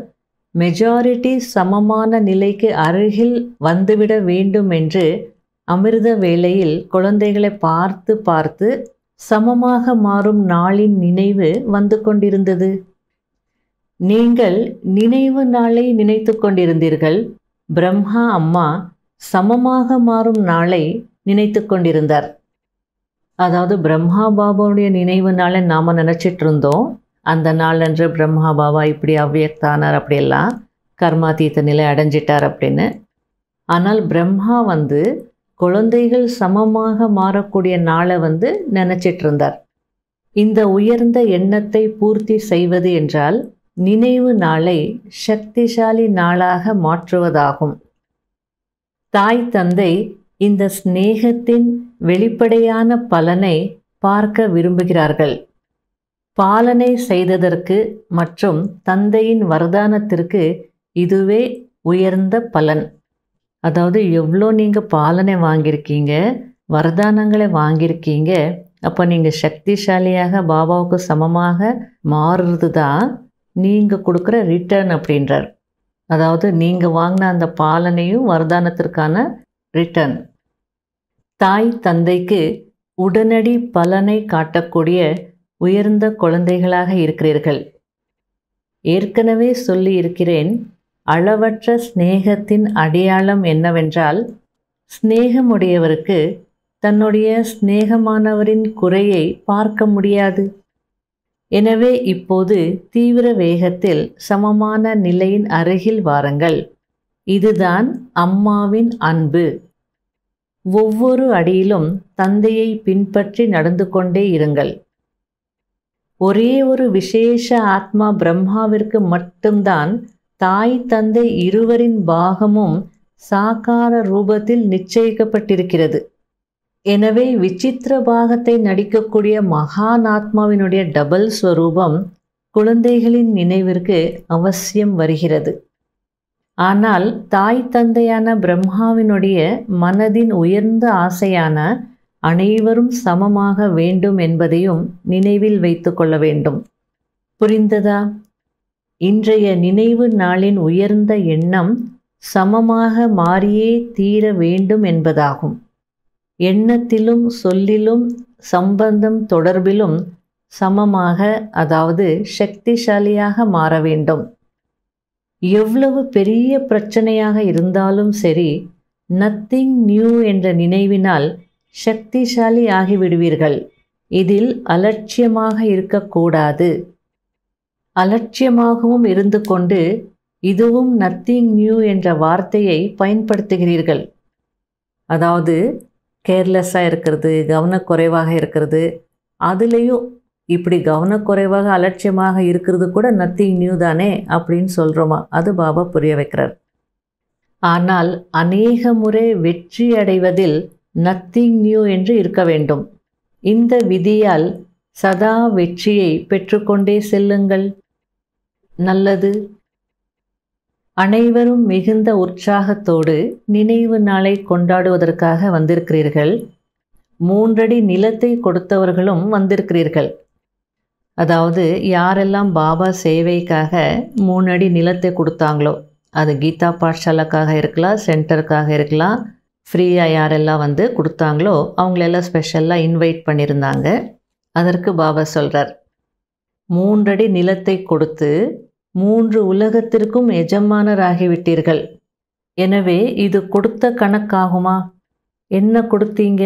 மெஜாரிட்டி சமமான நிலைக்கு அருகில் வந்துவிட வேண்டும் என்று அமிர்த வேளையில் குழந்தைகளை பார்த்து பார்த்து சமமாக மாறும் நாளின் நினைவு வந்து கொண்டிருந்தது நீங்கள் நினைவு நாளை நினைத்து கொண்டிருந்தீர்கள் பிரம்மா அம்மா சமமாக மாறும் நாளை நினைத்து கொண்டிருந்தார் அதாவது பிரம்மா பாபாவுடைய நினைவு நாளை நாம் நினச்சிட்டு இருந்தோம் அந்த நாளன்று பிரம்மா பாபா இப்படி அவ்வியக்தானார் அப்படியெல்லாம் கர்மாதீத்த நிலை அடைஞ்சிட்டார் அப்படின்னு ஆனால் பிரம்மா வந்து குழந்தைகள் சமமாக மாறக்கூடிய நாளை வந்து நினச்சிட்ருந்தார் இந்த உயர்ந்த எண்ணத்தை பூர்த்தி செய்வது என்றால் நினைவு நாளை சக்திசாலி நாளாக மாற்றுவதாகும் தாய் தந்தை இந்த ஸ்நேகத்தின் வெளிப்படையான பலனை பார்க்க விரும்புகிறார்கள் பாலனை செய்ததற்கு மற்றும் தந்தையின் வரதானத்திற்கு இதுவே உயர்ந்த பலன் அதாவது எவ்வளோ நீங்கள் பாலனை வாங்கியிருக்கீங்க வரதானங்களை வாங்கியிருக்கீங்க அப்போ நீங்கள் சக்திசாலியாக பாபாவுக்கு சமமாக மாறுறது தான் நீங்கள் கொடுக்குற ரிட்டர்ன் அப்படின்றார் அதாவது நீங்கள் வாங்கின அந்த பாலனையும் வரதானத்திற்கான ரிட்டர்ன் தாய் தந்தைக்கு உடனடி பலனை காட்டக்கூடிய உயர்ந்த குழந்தைகளாக இருக்கிறீர்கள் ஏற்கனவே சொல்லி இருக்கிறேன் அளவற்ற ஸ்நேகத்தின் அடையாளம் என்னவென்றால் ஸ்நேகமுடையவருக்கு தன்னுடைய ஸ்நேகமானவரின் குறையை பார்க்க முடியாது எனவே இப்போது தீவிர வேகத்தில் சமமான நிலையின் அருகில் வாருங்கள் இதுதான் அம்மாவின் அன்பு ஒவ்வொரு அடியிலும் தந்தையை பின்பற்றி நடந்து கொண்டே இருங்கள் ஒரே ஒரு விசேஷ ஆத்மா பிரம்மாவிற்கு மட்டும்தான் தாய் தந்தை இருவரின் பாகமும் சாக்கார ரூபத்தில் நிச்சயிக்கப்பட்டிருக்கிறது எனவே விசித்திர பாகத்தை நடிக்கக்கூடிய மகானாத்மாவினுடைய டபுள் ஸ்வரூபம் குழந்தைகளின் நினைவிற்கு அவசியம் வருகிறது ஆனால் தாய் தந்தையான பிரம்மாவினுடைய மனதின் உயர்ந்த ஆசையான அனைவரும் சமமாக வேண்டும் என்பதையும் நினைவில் வைத்து கொள்ள வேண்டும் புரிந்ததா இன்றைய நினைவு நாளின் உயர்ந்த எண்ணம் சமமாக மாறியே தீர வேண்டும் என்பதாகும் எண்ணத்திலும் சொல்லிலும் சம்பந்தம் தொடர்பிலும் சமமாக அதாவது சக்திசாலியாக மாற வேண்டும் எவ்வளவு பெரிய பிரச்சனையாக இருந்தாலும் சரி நத்திங் நியூ என்ற நினைவினால் சக்திசாலி ஆகிவிடுவீர்கள் இதில் அலட்சியமாக இருக்கக்கூடாது அலட்சியமாகவும் இருந்து கொண்டு இதுவும் நத்திங் நியூ என்ற வார்த்தையை பயன்படுத்துகிறீர்கள் அதாவது கேர்லெஸ்ஸாக இருக்கிறது கவனக்குறைவாக இருக்கிறது அதுலேயும் இப்படி கவனக்குறைவாக அலட்சியமாக இருக்கிறது கூட நத்திங் நியூ தானே அப்படின்னு சொல்கிறோமா அது பாபா புரிய வைக்கிறார் ஆனால் அநேக முறை வெற்றி அடைவதில் நத்திங் நியூ என்று இருக்க வேண்டும் இந்த விதியால் சதா வெற்றியை பெற்றுக்கொண்டே செல்லுங்கள் நல்லது அனைவரும் மிகுந்த உற்சாகத்தோடு நினைவு நாளை கொண்டாடுவதற்காக வந்திருக்கிறீர்கள் மூன்றடி நிலத்தை கொடுத்தவர்களும் வந்திருக்கிறீர்கள் அதாவது யாரெல்லாம் பாபா சேவைக்காக மூணடி நிலத்தை கொடுத்தாங்களோ அது கீதா பாடசாலைக்காக இருக்கலாம் சென்டருக்காக இருக்கலாம் ஃப்ரீயாக யாரெல்லாம் வந்து கொடுத்தாங்களோ அவங்களெல்லாம் ஸ்பெஷலாக இன்வைட் பண்ணியிருந்தாங்க அதற்கு பாபா சொல்கிறார் மூன்றடி நிலத்தை கொடுத்து மூன்று உலகத்திற்கும் எஜமானராகிவிட்டீர்கள் எனவே இது கொடுத்த கணக்காகுமா என்ன கொடுத்தீங்க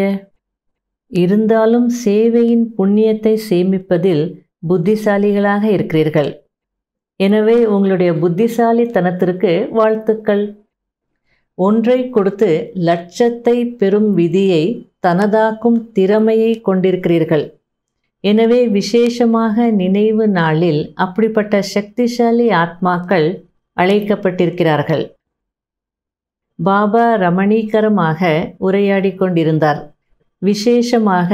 இருந்தாலும் சேவையின் புண்ணியத்தை சேமிப்பதில் புத்திசாலிகளாக இருக்கிறீர்கள் எனவே உங்களுடைய புத்திசாலித்தனத்திற்கு வாழ்த்துக்கள் ஒன்றை கொடுத்து லட்சத்தை பெறும் விதியை தனதாக்கும் திறமையை கொண்டிருக்கிறீர்கள் எனவே விசேஷமாக நினைவு நாளில் அப்படிப்பட்ட சக்திசாலி ஆத்மாக்கள் அழைக்கப்பட்டிருக்கிறார்கள் பாபா ரமணீகரமாக உரையாடி கொண்டிருந்தார் விசேஷமாக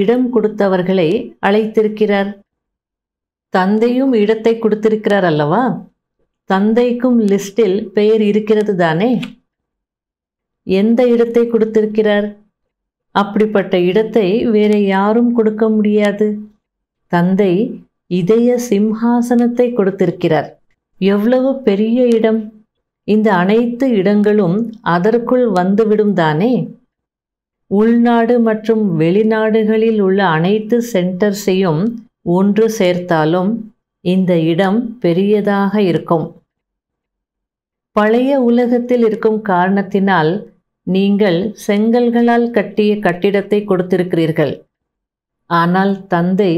இடம் கொடுத்தவர்களை அழைத்திருக்கிறார் தந்தையும் இடத்தை கொடுத்திருக்கிறார் அல்லவா தந்தைக்கும் லிஸ்டில் பெயர் இருக்கிறது தானே எந்த இடத்தை கொடுத்திருக்கிறார் அப்படிப்பட்ட இடத்தை வேற யாரும் கொடுக்க முடியாது தந்தை இதய சிம்ஹாசனத்தை கொடுத்திருக்கிறார் எவ்வளவு பெரிய இடம் இந்த அனைத்து இடங்களும் அதற்குள் வந்துவிடும் தானே உள்நாடு மற்றும் வெளிநாடுகளில் உள்ள அனைத்து சென்டர்ஸையும் ஒன்று சேர்த்தாலும் இந்த இடம் பெரியதாக இருக்கும் பழைய உலகத்தில் இருக்கும் காரணத்தினால் நீங்கள் செங்கல்களால் கட்டிய கட்டிடத்தை கொடுத்திருக்கிறீர்கள் ஆனால் தந்தை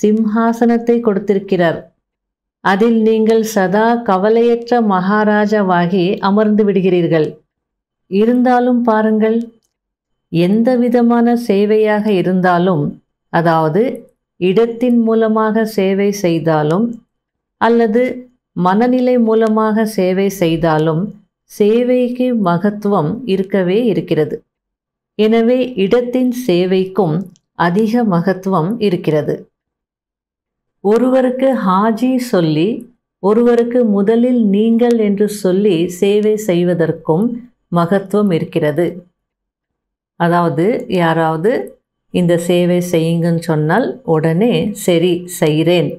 சிம்ஹாசனத்தை கொடுத்திருக்கிறார் அதில் நீங்கள் சதா கவலையற்ற மகாராஜாவாகி அமர்ந்து விடுகிறீர்கள் இருந்தாலும் பாருங்கள் எந்த விதமான சேவையாக இருந்தாலும் அதாவது இடத்தின் மூலமாக சேவை செய்தாலும் அல்லது மனநிலை மூலமாக சேவை செய்தாலும் சேவைக்கு மகத்துவம் இருக்கவே இருக்கிறது எனவே இடத்தின் சேவைக்கும் அதிக மகத்துவம் இருக்கிறது ஒருவருக்கு ஹாஜி சொல்லி ஒருவருக்கு முதலில் நீங்கள் என்று சொல்லி சேவை செய்வதற்கும் மகத்துவம் இருக்கிறது அதாவது யாராவது இந்த சேவை செய்யுங்கன்னு சொன்னால் உடனே சரி செய்கிறேன்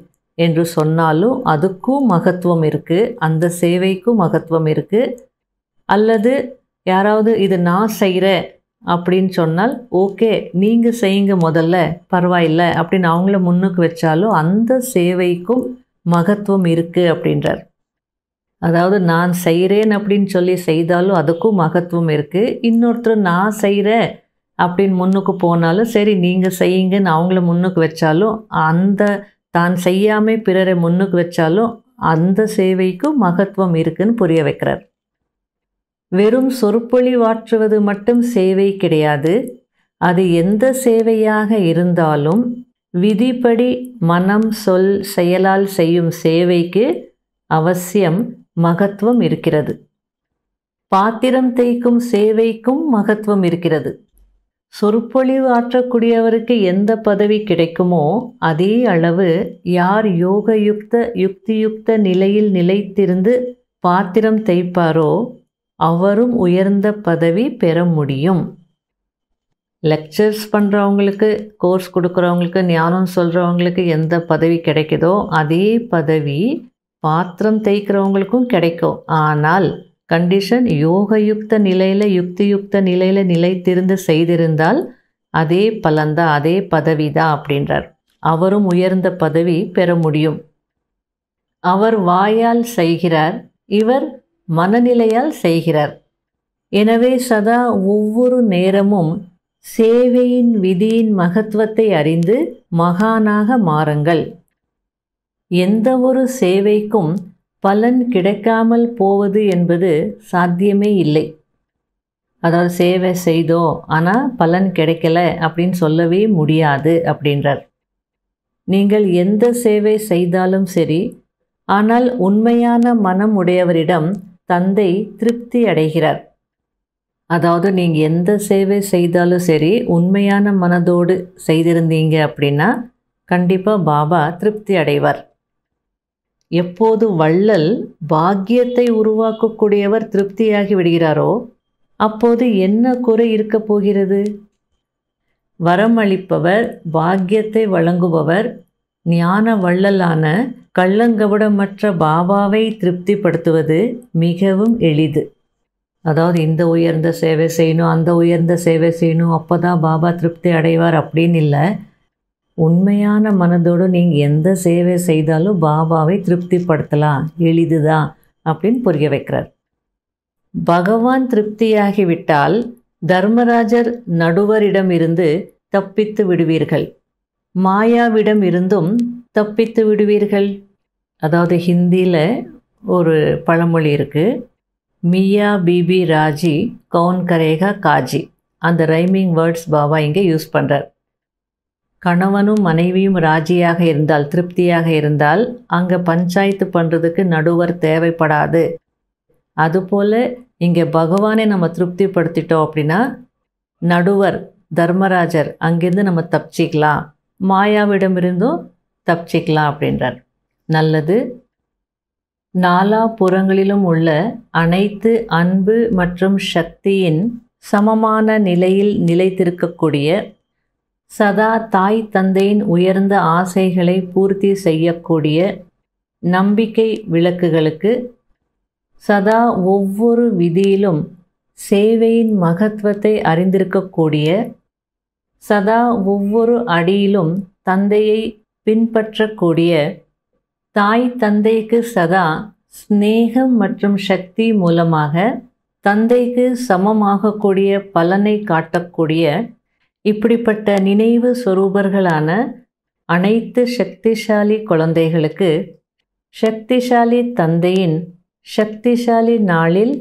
என்று சொன்னாலும் அதுக்கும் மகத்துவம் இருக்குது அந்த சேவைக்கும் மகத்துவம் இருக்குது அல்லது யாராவது இது நான் செய்கிறேன் அப்படின்னு சொன்னால் ஓகே நீங்கள் செய்யுங்க முதல்ல பரவாயில்ல அப்படின்னு அவங்கள முன்னுக்கு வச்சாலும் அந்த சேவைக்கும் மகத்துவம் இருக்குது அப்படின்றார் அதாவது நான் செய்கிறேன் அப்படின்னு சொல்லி செய்தாலும் அதுக்கும் மகத்துவம் இருக்குது இன்னொருத்தர் நான் செய்கிறேன் அப்படின்னு முன்னுக்கு போனாலும் சரி நீங்கள் செய்யுங்கன்னு அவங்கள முன்னுக்கு வச்சாலும் அந்த தான் செய்யாமல் பிறரை முன்னுக்கு வச்சாலும் அந்த சேவைக்கும் மகத்துவம் இருக்குதுன்னு புரிய வைக்கிறார் வெறும் சொற்பொழிவாற்றுவது மட்டும் சேவை கிடையாது அது எந்த சேவையாக இருந்தாலும் விதிப்படி மனம் சொல் செயலால் செய்யும் சேவைக்கு அவசியம் மகத்துவம் இருக்கிறது பாத்திரம் தேய்க்கும் சேவைக்கும் மகத்துவம் இருக்கிறது சொற்பொழிவு ஆற்றக்கூடியவருக்கு எந்த பதவி கிடைக்குமோ அதே அளவு யார் யோகயுக்த யுக்தியுக்த நிலையில் நிலைத்திருந்து பாத்திரம் தேய்ப்பாரோ அவரும் உயர்ந்த பதவி பெற முடியும் லெக்சர்ஸ் பண்ணுறவங்களுக்கு கோர்ஸ் கொடுக்குறவங்களுக்கு ஞானம் சொல்கிறவங்களுக்கு எந்த பதவி கிடைக்குதோ அதே பதவி பாத்திரம் தேய்க்கிறவங்களுக்கும் கிடைக்கும் ஆனால் கண்டிஷன் யோகயுக்த நிலையில் யுக்தியுக்த நிலையில் நிலைத்திருந்து செய்திருந்தால் அதே பலன்தான் அதே பதவி தான் அப்படின்றார் அவரும் உயர்ந்த பதவி பெற முடியும் அவர் வாயால் செய்கிறார் இவர் மனநிலையால் செய்கிறார் எனவே சதா ஒவ்வொரு நேரமும் சேவையின் விதியின் மகத்துவத்தை அறிந்து மகானாக மாறுங்கள் எந்த ஒரு சேவைக்கும் பலன் கிடைக்காமல் போவது என்பது சாத்தியமே இல்லை அதாவது சேவை செய்தோ ஆனால் பலன் கிடைக்கல அப்படின்னு சொல்லவே முடியாது அப்படின்றார் நீங்கள் எந்த சேவை செய்தாலும் சரி ஆனால் உண்மையான மனம் உடையவரிடம் தந்தை திருப்தி அடைகிறார் அதாவது நீங்கள் எந்த சேவை செய்தாலும் சரி உண்மையான மனதோடு செய்திருந்தீங்க அப்படின்னா கண்டிப்பாக பாபா திருப்தி அடைவார் எப்போது வள்ளல் பாக்கியத்தை உருவாக்கக்கூடியவர் திருப்தியாகி விடுகிறாரோ அப்போது என்ன குறை இருக்க போகிறது வரமளிப்பவர் பாக்கியத்தை வழங்குபவர் ஞான வள்ளலான கள்ளங்கபடமற்ற பாபாவை திருப்திப்படுத்துவது மிகவும் எளிது அதாவது இந்த உயர்ந்த சேவை செய்யணும் அந்த உயர்ந்த சேவை செய்யணும் அப்போ தான் பாபா திருப்தி அடைவார் அப்படின்னு இல்லை உண்மையான மனதோடு நீங்கள் எந்த சேவை செய்தாலும் பாபாவை திருப்திப்படுத்தலாம் எளிது தான் அப்படின்னு புரிய வைக்கிறார் பகவான் திருப்தியாகிவிட்டால் தர்மராஜர் நடுவரிடம் இருந்து தப்பித்து விடுவீர்கள் மாயாவிடம் இருந்தும் தப்பித்து விடுவீர்கள் அதாவது ஹிந்தியில் ஒரு பழமொழி இருக்குது மியா பிபி ராஜி கவுன் கரேகா காஜி அந்த ரைமிங் வேர்ட்ஸ் பாபா இங்கே யூஸ் பண்ணுறார் கணவனும் மனைவியும் ராஜியாக இருந்தால் திருப்தியாக இருந்தால் அங்கே பஞ்சாயத்து பண்ணுறதுக்கு நடுவர் தேவைப்படாது அதுபோல் இங்கே பகவானை நம்ம திருப்திப்படுத்திட்டோம் அப்படின்னா நடுவர் தர்மராஜர் அங்கேருந்து நம்ம தப்பிச்சிக்கலாம் மாயாவிடமிருந்தும் தப்பிச்சிக்கலாம் அப்படின்றார் நல்லது நாலா புறங்களிலும் உள்ள அனைத்து அன்பு மற்றும் சக்தியின் சமமான நிலையில் நிலைத்திருக்கக்கூடிய சதா தாய் தந்தையின் உயர்ந்த ஆசைகளை பூர்த்தி செய்யக்கூடிய நம்பிக்கை விளக்குகளுக்கு சதா ஒவ்வொரு விதியிலும் சேவையின் மகத்துவத்தை அறிந்திருக்கக்கூடிய சதா ஒவ்வொரு அடியிலும் தந்தையை பின்பற்றக்கூடிய தாய் தந்தைக்கு சதா ஸ்நேகம் மற்றும் சக்தி மூலமாக தந்தைக்கு சமமாகக்கூடிய பலனை காட்டக்கூடிய இப்படிப்பட்ட நினைவு சொரூபர்களான அனைத்து சக்திசாலி குழந்தைகளுக்கு சக்திசாலி தந்தையின் சக்திசாலி நாளில்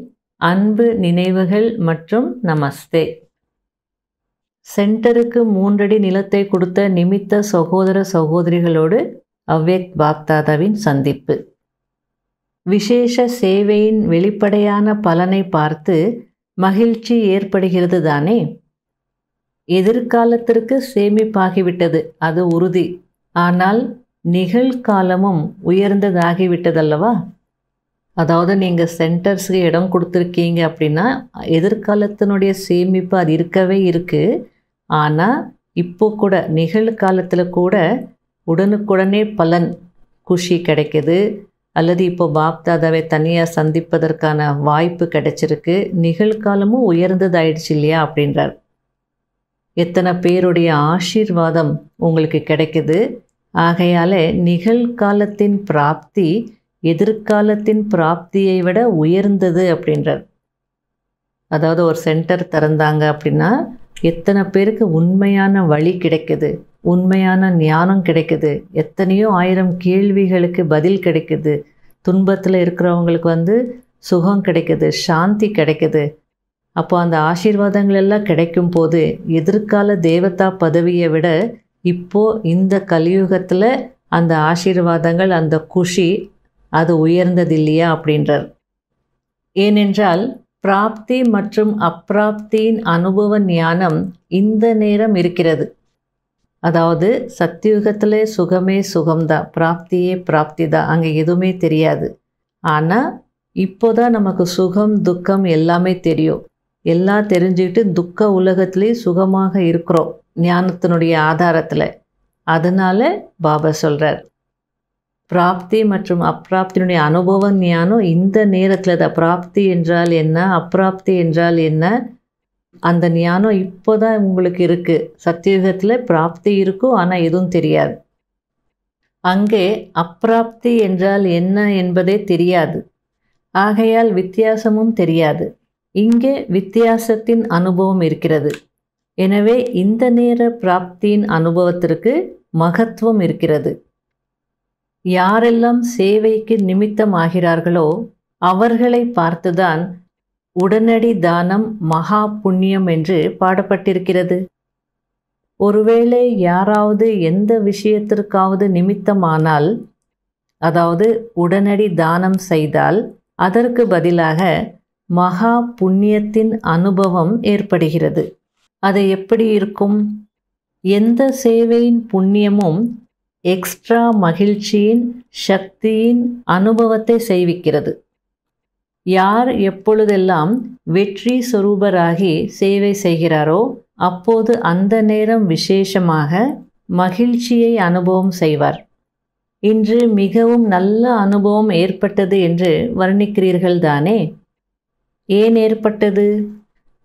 அன்பு நினைவுகள் மற்றும் நமஸ்தே சென்டருக்கு மூன்றடி நிலத்தை கொடுத்த நிமித்த சகோதர சகோதரிகளோடு அவ்வேக் பாக்தாதாவின் சந்திப்பு விசேஷ சேவையின் வெளிப்படையான பலனை பார்த்து மகிழ்ச்சி ஏற்படுகிறது தானே எதிர்காலத்திற்கு சேமிப்பாகிவிட்டது அது உறுதி ஆனால் நிகழ்காலமும் உயர்ந்ததாகிவிட்டதல்லவா அதாவது நீங்கள் சென்டர்ஸுக்கு இடம் கொடுத்துருக்கீங்க அப்படின்னா எதிர்காலத்தினுடைய சேமிப்பு அது இருக்கவே இருக்குது ஆனால் இப்போ கூட நிகழ்காலத்தில் கூட உடனுக்குடனே பலன் குஷி கிடைக்கிது அல்லது இப்போ பாப்தாதாவை தனியாக சந்திப்பதற்கான வாய்ப்பு கிடைச்சிருக்கு நிகழ்காலமும் உயர்ந்ததாயிடுச்சு இல்லையா அப்படின்றார் எத்தனை பேருடைய ஆசீர்வாதம் உங்களுக்கு கிடைக்குது ஆகையால் நிகழ்காலத்தின் பிராப்தி எதிர்காலத்தின் பிராப்தியை விட உயர்ந்தது அப்படின்றார் அதாவது ஒரு சென்டர் திறந்தாங்க அப்படின்னா எத்தனை பேருக்கு உண்மையான வழி கிடைக்குது உண்மையான ஞானம் கிடைக்குது எத்தனையோ ஆயிரம் கேள்விகளுக்கு பதில் கிடைக்குது துன்பத்தில் இருக்கிறவங்களுக்கு வந்து சுகம் கிடைக்குது சாந்தி கிடைக்குது அப்போ அந்த ஆசீர்வாதங்கள் எல்லாம் கிடைக்கும் போது எதிர்கால தேவதா பதவியை விட இப்போது இந்த கலியுகத்தில் அந்த ஆசீர்வாதங்கள் அந்த குஷி அது உயர்ந்தது இல்லையா அப்படின்றார் ஏனென்றால் பிராப்தி மற்றும் அப்பிராப்தியின் அனுபவ ஞானம் இந்த நேரம் இருக்கிறது அதாவது சத்தியுகத்தில் சுகமே சுகம்தான் பிராப்தியே பிராப்தி தான் அங்கே எதுவுமே தெரியாது ஆனால் இப்போ தான் நமக்கு சுகம் துக்கம் எல்லாமே தெரியும் எல்லாம் தெரிஞ்சுக்கிட்டு துக்க உலகத்திலே சுகமாக இருக்கிறோம் ஞானத்தினுடைய ஆதாரத்தில் அதனால் பாபா சொல்கிறார் பிராப்தி மற்றும் அப்பிராப்தியினுடைய அனுபவம் ஞானம் இந்த நேரத்தில் தான் பிராப்தி என்றால் என்ன அப்பிராப்தி என்றால் என்ன அந்த ஞானம் இப்போ தான் உங்களுக்கு இருக்குது சத்தியுகத்தில் பிராப்தி இருக்கும் ஆனால் எதுவும் தெரியாது அங்கே அப்பிராப்தி என்றால் என்ன என்பதே தெரியாது ஆகையால் வித்தியாசமும் தெரியாது இங்கே வித்தியாசத்தின் அனுபவம் இருக்கிறது எனவே இந்த நேர பிராப்தியின் அனுபவத்திற்கு மகத்துவம் இருக்கிறது யாரெல்லாம் சேவைக்கு நிமித்தமாகிறார்களோ அவர்களை பார்த்துதான் உடனடி தானம் மகா புண்ணியம் என்று பாடப்பட்டிருக்கிறது ஒருவேளை யாராவது எந்த விஷயத்திற்காவது நிமித்தமானால் அதாவது உடனடி தானம் செய்தால் அதற்கு பதிலாக மகா புண்ணியத்தின் அனுபவம் ஏற்படுகிறது அது எப்படி இருக்கும் எந்த சேவையின் புண்ணியமும் எக்ஸ்ட்ரா மகிழ்ச்சியின் சக்தியின் அனுபவத்தை செய்விக்கிறது யார் எப்பொழுதெல்லாம் வெற்றி சொரூபராகி சேவை செய்கிறாரோ அப்போது அந்த நேரம் விசேஷமாக மகிழ்ச்சியை அனுபவம் செய்வார் இன்று மிகவும் நல்ல அனுபவம் ஏற்பட்டது என்று வர்ணிக்கிறீர்கள் தானே ஏன் ஏற்பட்டது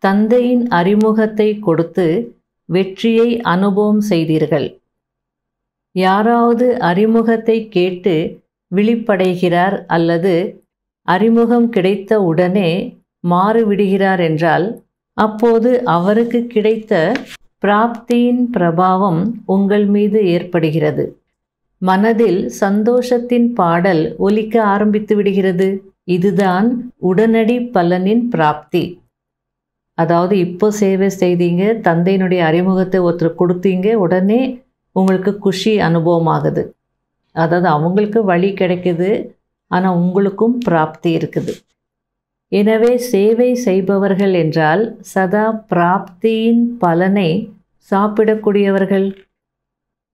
தந்தையின் அறிமுகத்தை கொடுத்து வெற்றியை அனுபவம் செய்தீர்கள் யாராவது அறிமுகத்தை கேட்டு விழிப்படைகிறார் அல்லது அறிமுகம் கிடைத்த உடனே மாறுவிடுகிறார் என்றால் அப்போது அவருக்கு கிடைத்த பிராப்தியின் பிரபாவம் உங்கள் மீது ஏற்படுகிறது மனதில் சந்தோஷத்தின் பாடல் ஒலிக்க ஆரம்பித்து விடுகிறது இதுதான் உடனடி பலனின் பிராப்தி அதாவது இப்போ சேவை செய்தீங்க தந்தையினுடைய அறிமுகத்தை ஒருத்தர் கொடுத்தீங்க உடனே உங்களுக்கு குஷி அனுபவமாகுது அதாவது அவங்களுக்கு வழி கிடைக்குது ஆனால் உங்களுக்கும் பிராப்தி இருக்குது எனவே சேவை செய்பவர்கள் என்றால் சதா பிராப்தியின் பலனை சாப்பிடக்கூடியவர்கள்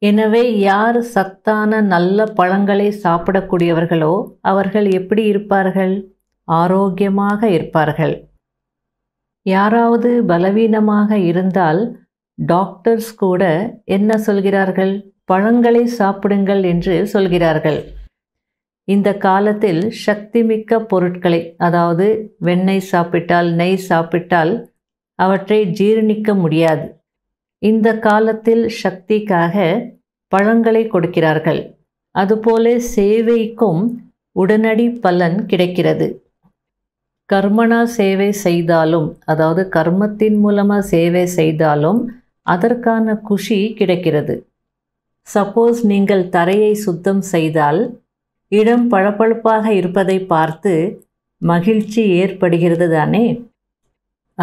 எனவே யார் சத்தான நல்ல பழங்களை சாப்பிடக்கூடியவர்களோ அவர்கள் எப்படி இருப்பார்கள் ஆரோக்கியமாக இருப்பார்கள் யாராவது பலவீனமாக இருந்தால் டாக்டர்ஸ் கூட என்ன சொல்கிறார்கள் பழங்களை சாப்பிடுங்கள் என்று சொல்கிறார்கள் இந்த காலத்தில் சக்திமிக்க பொருட்களை அதாவது வெண்ணெய் சாப்பிட்டால் நெய் சாப்பிட்டால் அவற்றை ஜீரணிக்க முடியாது இந்த காலத்தில் சக்திக்காக பழங்களை கொடுக்கிறார்கள் அதுபோல சேவைக்கும் உடனடி பலன் கிடைக்கிறது கர்மனா சேவை செய்தாலும் அதாவது கர்மத்தின் மூலமாக சேவை செய்தாலும் அதற்கான குஷி கிடைக்கிறது சப்போஸ் நீங்கள் தரையை சுத்தம் செய்தால் இடம் பளபளப்பாக இருப்பதை பார்த்து மகிழ்ச்சி ஏற்படுகிறது தானே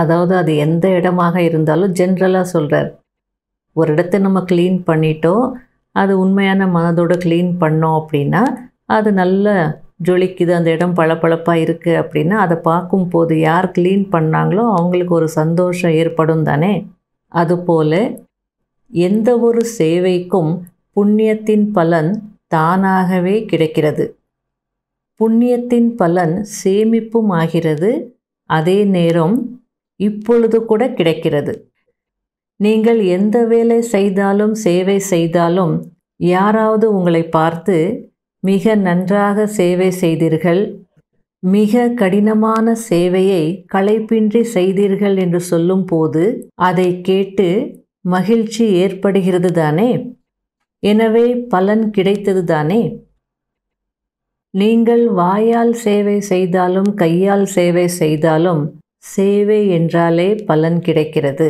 அதாவது அது எந்த இடமாக இருந்தாலும் ஜென்ரலாக சொல்கிறார் ஒரு இடத்த நம்ம க்ளீன் பண்ணிட்டோம் அது உண்மையான மனதோடு க்ளீன் பண்ணோம் அப்படின்னா அது நல்ல ஜொலிக்குது அந்த இடம் பளபளப்பாக இருக்குது அப்படின்னா அதை பார்க்கும்போது யார் க்ளீன் பண்ணாங்களோ அவங்களுக்கு ஒரு சந்தோஷம் ஏற்படும் தானே அதுபோல எந்த ஒரு சேவைக்கும் புண்ணியத்தின் பலன் தானாகவே கிடைக்கிறது புண்ணியத்தின் பலன் சேமிப்பும் ஆகிறது அதே நேரம் இப்பொழுது கூட கிடைக்கிறது நீங்கள் எந்த வேலை செய்தாலும் சேவை செய்தாலும் யாராவது உங்களை பார்த்து மிக நன்றாக சேவை செய்தீர்கள் மிக கடினமான சேவையை களைப்பின்றி செய்தீர்கள் என்று சொல்லும் போது அதை கேட்டு மகிழ்ச்சி ஏற்படுகிறது தானே எனவே பலன் கிடைத்தது தானே நீங்கள் வாயால் சேவை செய்தாலும் கையால் சேவை செய்தாலும் சேவை என்றாலே பலன் கிடைக்கிறது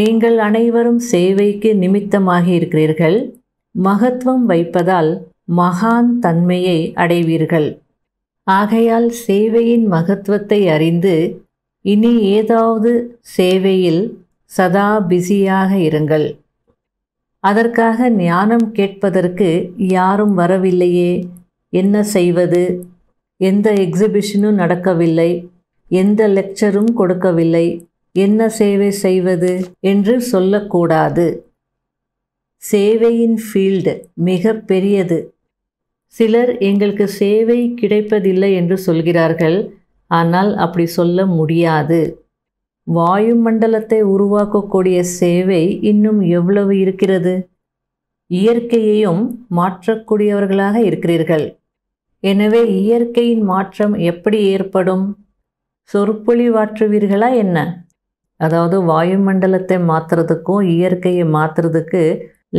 நீங்கள் அனைவரும் சேவைக்கு நிமித்தமாகி இருக்கிறீர்கள் மகத்துவம் வைப்பதால் மகான் தன்மையை அடைவீர்கள் ஆகையால் சேவையின் மகத்துவத்தை அறிந்து இனி ஏதாவது சேவையில் சதா பிஸியாக இருங்கள் அதற்காக ஞானம் கேட்பதற்கு யாரும் வரவில்லையே என்ன செய்வது எந்த எக்ஸிபிஷனும் நடக்கவில்லை எந்த லெக்சரும் கொடுக்கவில்லை என்ன சேவை செய்வது என்று சொல்லக்கூடாது சேவையின் ஃபீல்டு மிக பெரியது சிலர் எங்களுக்கு சேவை கிடைப்பதில்லை என்று சொல்கிறார்கள் ஆனால் அப்படி சொல்ல முடியாது வாயு மண்டலத்தை உருவாக்கக்கூடிய சேவை இன்னும் எவ்வளவு இருக்கிறது இயற்கையையும் மாற்றக்கூடியவர்களாக இருக்கிறீர்கள் எனவே இயற்கையின் மாற்றம் எப்படி ஏற்படும் சொற்பொழிவாற்றுவீர்களா என்ன அதாவது வாயுமண்டலத்தை மாற்றுறதுக்கும் இயற்கையை மாற்றுறதுக்கு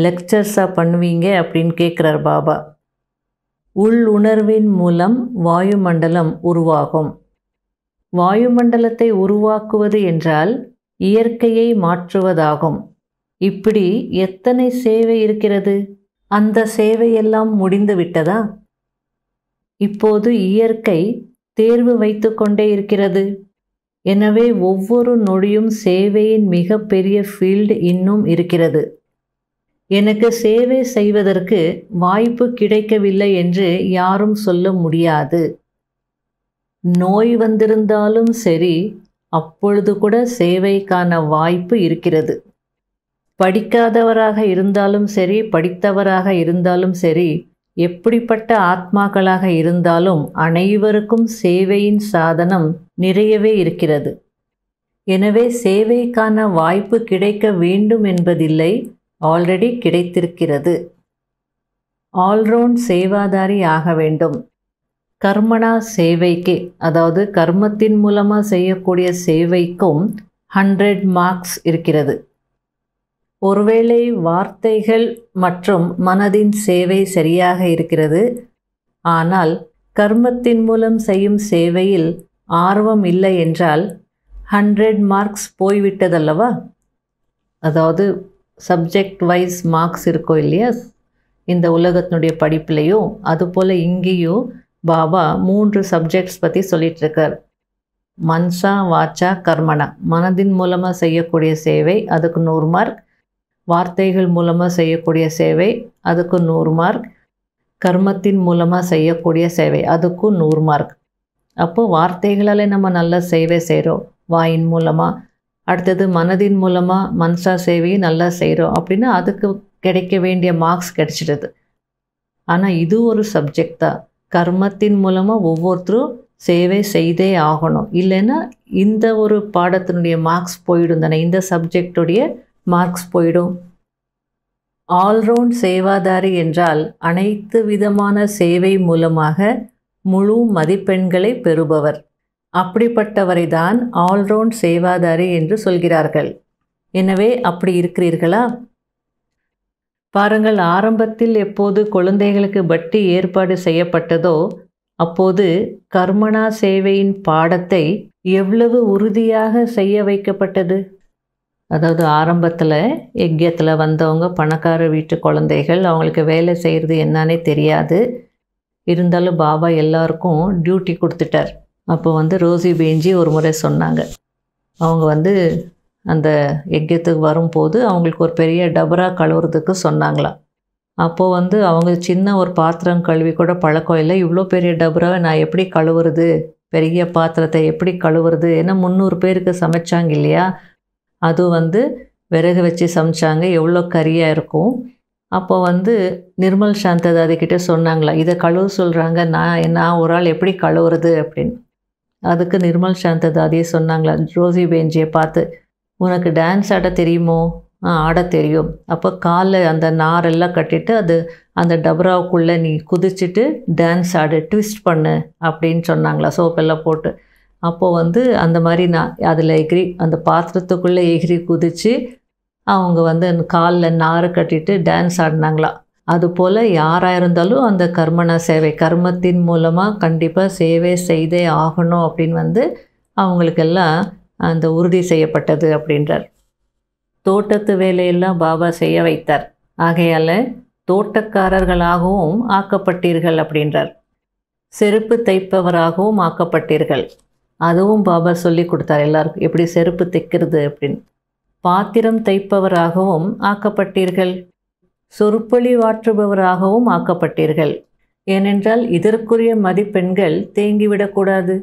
லெக்சர்ஸாக பண்ணுவீங்க அப்படின்னு கேட்குறார் பாபா உள்ளுணர்வின் மூலம் வாயுமண்டலம் உருவாகும் வாயுமண்டலத்தை உருவாக்குவது என்றால் இயற்கையை மாற்றுவதாகும் இப்படி எத்தனை சேவை இருக்கிறது அந்த சேவையெல்லாம் முடிந்துவிட்டதா இப்போது இயற்கை தேர்வு வைத்து கொண்டே இருக்கிறது எனவே ஒவ்வொரு நொடியும் சேவையின் மிகப்பெரிய ஃபீல்டு இன்னும் இருக்கிறது எனக்கு சேவை செய்வதற்கு வாய்ப்பு கிடைக்கவில்லை என்று யாரும் சொல்ல முடியாது நோய் வந்திருந்தாலும் சரி அப்பொழுது கூட சேவைக்கான வாய்ப்பு இருக்கிறது படிக்காதவராக இருந்தாலும் சரி படித்தவராக இருந்தாலும் சரி எப்படிப்பட்ட ஆத்மாக்களாக இருந்தாலும் அனைவருக்கும் சேவையின் சாதனம் நிறையவே இருக்கிறது எனவே சேவைக்கான வாய்ப்பு கிடைக்க வேண்டும் என்பதில்லை ஆல்ரெடி கிடைத்திருக்கிறது ஆல்ரவுண்ட் சேவாதாரி ஆக வேண்டும் கர்மனா சேவைக்கு அதாவது கர்மத்தின் மூலமாக செய்யக்கூடிய சேவைக்கும் ஹண்ட்ரட் மார்க்ஸ் இருக்கிறது ஒருவேளை வார்த்தைகள் மற்றும் மனதின் சேவை சரியாக இருக்கிறது ஆனால் கர்மத்தின் மூலம் செய்யும் சேவையில் ஆர்வம் இல்லை என்றால் ஹண்ட்ரட் மார்க்ஸ் போய்விட்டதல்லவா அதாவது சப்ஜெக்ட் வைஸ் மார்க்ஸ் இருக்கோ இல்லையா இந்த உலகத்தினுடைய படிப்புலையும் அதுபோல் இங்கேயோ பாபா மூன்று சப்ஜெக்ட்ஸ் பற்றி சொல்லிகிட்ருக்கார் மன்சா வாச்சா கர்மனா மனதின் மூலமாக செய்யக்கூடிய சேவை அதுக்கு நூறு மார்க் வார்த்தைகள் மூலமாக செய்யக்கூடிய சேவை அதுக்கு நூறு மார்க் கர்மத்தின் மூலமாக செய்யக்கூடிய சேவை அதுக்கும் நூறு மார்க் அப்போது வார்த்தைகளாலே நம்ம நல்ல சேவை செய்கிறோம் வாயின் மூலமாக அடுத்தது மனதின் மூலமாக மனசா சேவையை நல்லா செய்கிறோம் அப்படின்னா அதுக்கு கிடைக்க வேண்டிய மார்க்ஸ் கிடைச்சிடுது ஆனால் இது ஒரு சப்ஜெக்ட் தான் கர்மத்தின் மூலமாக ஒவ்வொருத்தரும் சேவை செய்தே ஆகணும் இல்லைன்னா இந்த ஒரு பாடத்தினுடைய மார்க்ஸ் போயிடும் தானே இந்த சப்ஜெக்டுடைய மார்க்ஸ் போயிடும் ஆல்ரவுண்ட் சேவாதாரி என்றால் அனைத்து விதமான சேவை மூலமாக முழு மதிப்பெண்களை பெறுபவர் அப்படிப்பட்டவரை தான் ஆல்ரவுண்ட் சேவாதாரி என்று சொல்கிறார்கள் எனவே அப்படி இருக்கிறீர்களா பாருங்கள் ஆரம்பத்தில் எப்போது குழந்தைகளுக்கு பட்டி ஏற்பாடு செய்யப்பட்டதோ அப்போது கர்மணா சேவையின் பாடத்தை எவ்வளவு உறுதியாக செய்ய வைக்கப்பட்டது அதாவது ஆரம்பத்தில் எக்கியத்தில் வந்தவங்க பணக்கார வீட்டு குழந்தைகள் அவங்களுக்கு வேலை செய்கிறது என்னன்னே தெரியாது இருந்தாலும் பாபா எல்லாருக்கும் டியூட்டி கொடுத்துட்டார் அப்போ வந்து ரோசி பேஞ்சி ஒரு முறை சொன்னாங்க அவங்க வந்து அந்த யஜ்யத்துக்கு வரும்போது அவங்களுக்கு ஒரு பெரிய டபரா கழுவுறதுக்கு சொன்னாங்களாம் அப்போது வந்து அவங்க சின்ன ஒரு பாத்திரம் கழுவி கூட பழக்கம் இல்லை இவ்வளோ பெரிய டபராவை நான் எப்படி கழுவுறது பெரிய பாத்திரத்தை எப்படி கழுவுறது ஏன்னா முந்நூறு பேருக்கு சமைச்சாங்க இல்லையா அது வந்து விறகு வச்சு சமைச்சாங்க எவ்வளோ கறியாக இருக்கும் அப்போ வந்து நிர்மல் சாந்ததாதிக்கிட்ட சொன்னாங்களா இதை கழுவு சொல்கிறாங்க நான் நான் ஒரு ஆள் எப்படி கழுவுறது அப்படின்னு அதுக்கு நிர்மல் தாதியை சொன்னாங்களா ரோசி பேஞ்சியை பார்த்து உனக்கு டான்ஸ் ஆட தெரியுமோ ஆ ஆட தெரியும் அப்போ காலில் அந்த நாரெல்லாம் கட்டிட்டு அது அந்த டபராவுக்குள்ளே நீ குதிச்சுட்டு டான்ஸ் ஆடு ட்விஸ்ட் பண்ணு அப்படின்னு சொன்னாங்களா சோப்பெல்லாம் போட்டு அப்போது வந்து அந்த மாதிரி நான் அதில் எகிரி அந்த பாத்திரத்துக்குள்ளே எகிரி குதித்து அவங்க வந்து காலில் நார் கட்டிட்டு டான்ஸ் ஆடினாங்களா அதுபோல் யாராக இருந்தாலும் அந்த கர்மண சேவை கர்மத்தின் மூலமாக கண்டிப்பாக சேவை செய்தே ஆகணும் அப்படின்னு வந்து அவங்களுக்கெல்லாம் அந்த உறுதி செய்யப்பட்டது அப்படின்றார் தோட்டத்து வேலையெல்லாம் பாபா செய்ய வைத்தார் ஆகையால் தோட்டக்காரர்களாகவும் ஆக்கப்பட்டீர்கள் அப்படின்றார் செருப்பு தைப்பவராகவும் ஆக்கப்பட்டீர்கள் அதுவும் பாபா சொல்லி கொடுத்தார் எல்லாருக்கும் எப்படி செருப்பு தைக்கிறது அப்படின்னு பாத்திரம் தைப்பவராகவும் ஆக்கப்பட்டீர்கள் சொற்பொழிவாற்றுபவராகவும் ஆக்கப்பட்டீர்கள் ஏனென்றால் இதற்குரிய மதிப்பெண்கள் தேங்கிவிடக்கூடாது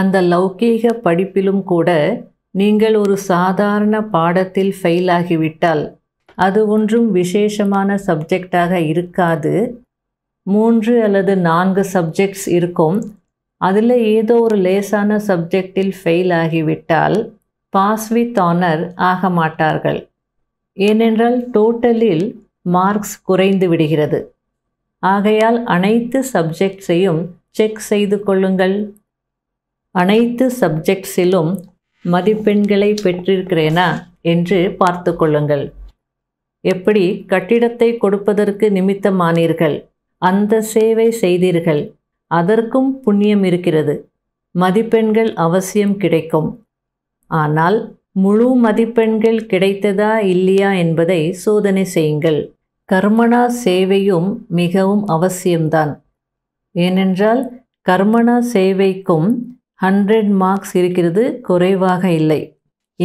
அந்த லௌகீக படிப்பிலும் கூட நீங்கள் ஒரு சாதாரண பாடத்தில் ஃபெயில் ஆகிவிட்டால் அது ஒன்றும் விசேஷமான சப்ஜெக்டாக இருக்காது மூன்று அல்லது நான்கு சப்ஜெக்ட்ஸ் இருக்கும் அதில் ஏதோ ஒரு லேசான சப்ஜெக்டில் ஃபெயில் ஆகிவிட்டால் பாஸ் வித் ஆனர் ஆக மாட்டார்கள் ஏனென்றால் டோட்டலில் மார்க்ஸ் குறைந்து விடுகிறது ஆகையால் அனைத்து சப்ஜெக்ட்ஸையும் செக் செய்து கொள்ளுங்கள் அனைத்து சப்ஜெக்ட்ஸிலும் மதிப்பெண்களை பெற்றிருக்கிறேனா என்று பார்த்து கொள்ளுங்கள் எப்படி கட்டிடத்தை கொடுப்பதற்கு நிமித்தமானீர்கள் அந்த சேவை செய்தீர்கள் அதற்கும் புண்ணியம் இருக்கிறது மதிப்பெண்கள் அவசியம் கிடைக்கும் ஆனால் முழு மதிப்பெண்கள் கிடைத்ததா இல்லையா என்பதை சோதனை செய்யுங்கள் கர்மணா சேவையும் மிகவும் அவசியம்தான் ஏனென்றால் கர்மணா சேவைக்கும் ஹண்ட்ரட் மார்க்ஸ் இருக்கிறது குறைவாக இல்லை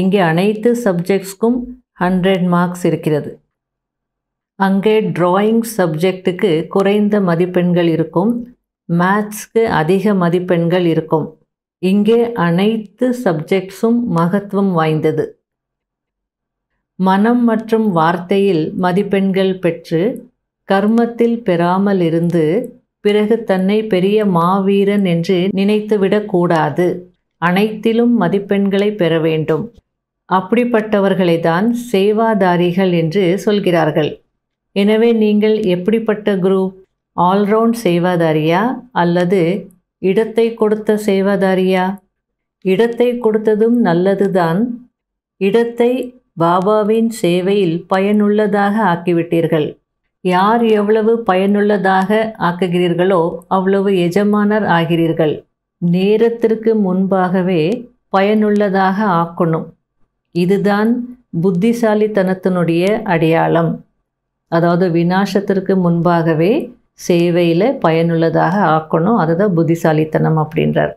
இங்கே அனைத்து சப்ஜெக்ட்ஸ்க்கும் ஹண்ட்ரட் மார்க்ஸ் இருக்கிறது அங்கே ட்ராயிங் சப்ஜெக்ட்டுக்கு குறைந்த மதிப்பெண்கள் இருக்கும் மேத்ஸ்க்கு அதிக மதிப்பெண்கள் இருக்கும் இங்கே அனைத்து சப்ஜெக்ட்ஸும் மகத்துவம் வாய்ந்தது மனம் மற்றும் வார்த்தையில் மதிப்பெண்கள் பெற்று கர்மத்தில் பெறாமல் இருந்து பிறகு தன்னை பெரிய மாவீரன் என்று நினைத்துவிடக்கூடாது அனைத்திலும் மதிப்பெண்களை பெற வேண்டும் அப்படிப்பட்டவர்களை தான் சேவாதாரிகள் என்று சொல்கிறார்கள் எனவே நீங்கள் எப்படிப்பட்ட குரூப் ஆல்ரவுண்ட் சேவாதாரியா அல்லது இடத்தை கொடுத்த சேவாதாரியா இடத்தை கொடுத்ததும் நல்லதுதான் இடத்தை பாபாவின் சேவையில் பயனுள்ளதாக ஆக்கிவிட்டீர்கள் யார் எவ்வளவு பயனுள்ளதாக ஆக்குகிறீர்களோ அவ்வளவு எஜமானர் ஆகிறீர்கள் நேரத்திற்கு முன்பாகவே பயனுள்ளதாக ஆக்கணும் இதுதான் புத்திசாலித்தனத்தினுடைய அடையாளம் அதாவது விநாசத்திற்கு முன்பாகவே சேவையில் பயனுள்ளதாக ஆக்கணும் அதுதான் புத்திசாலித்தனம் அப்படின்றார்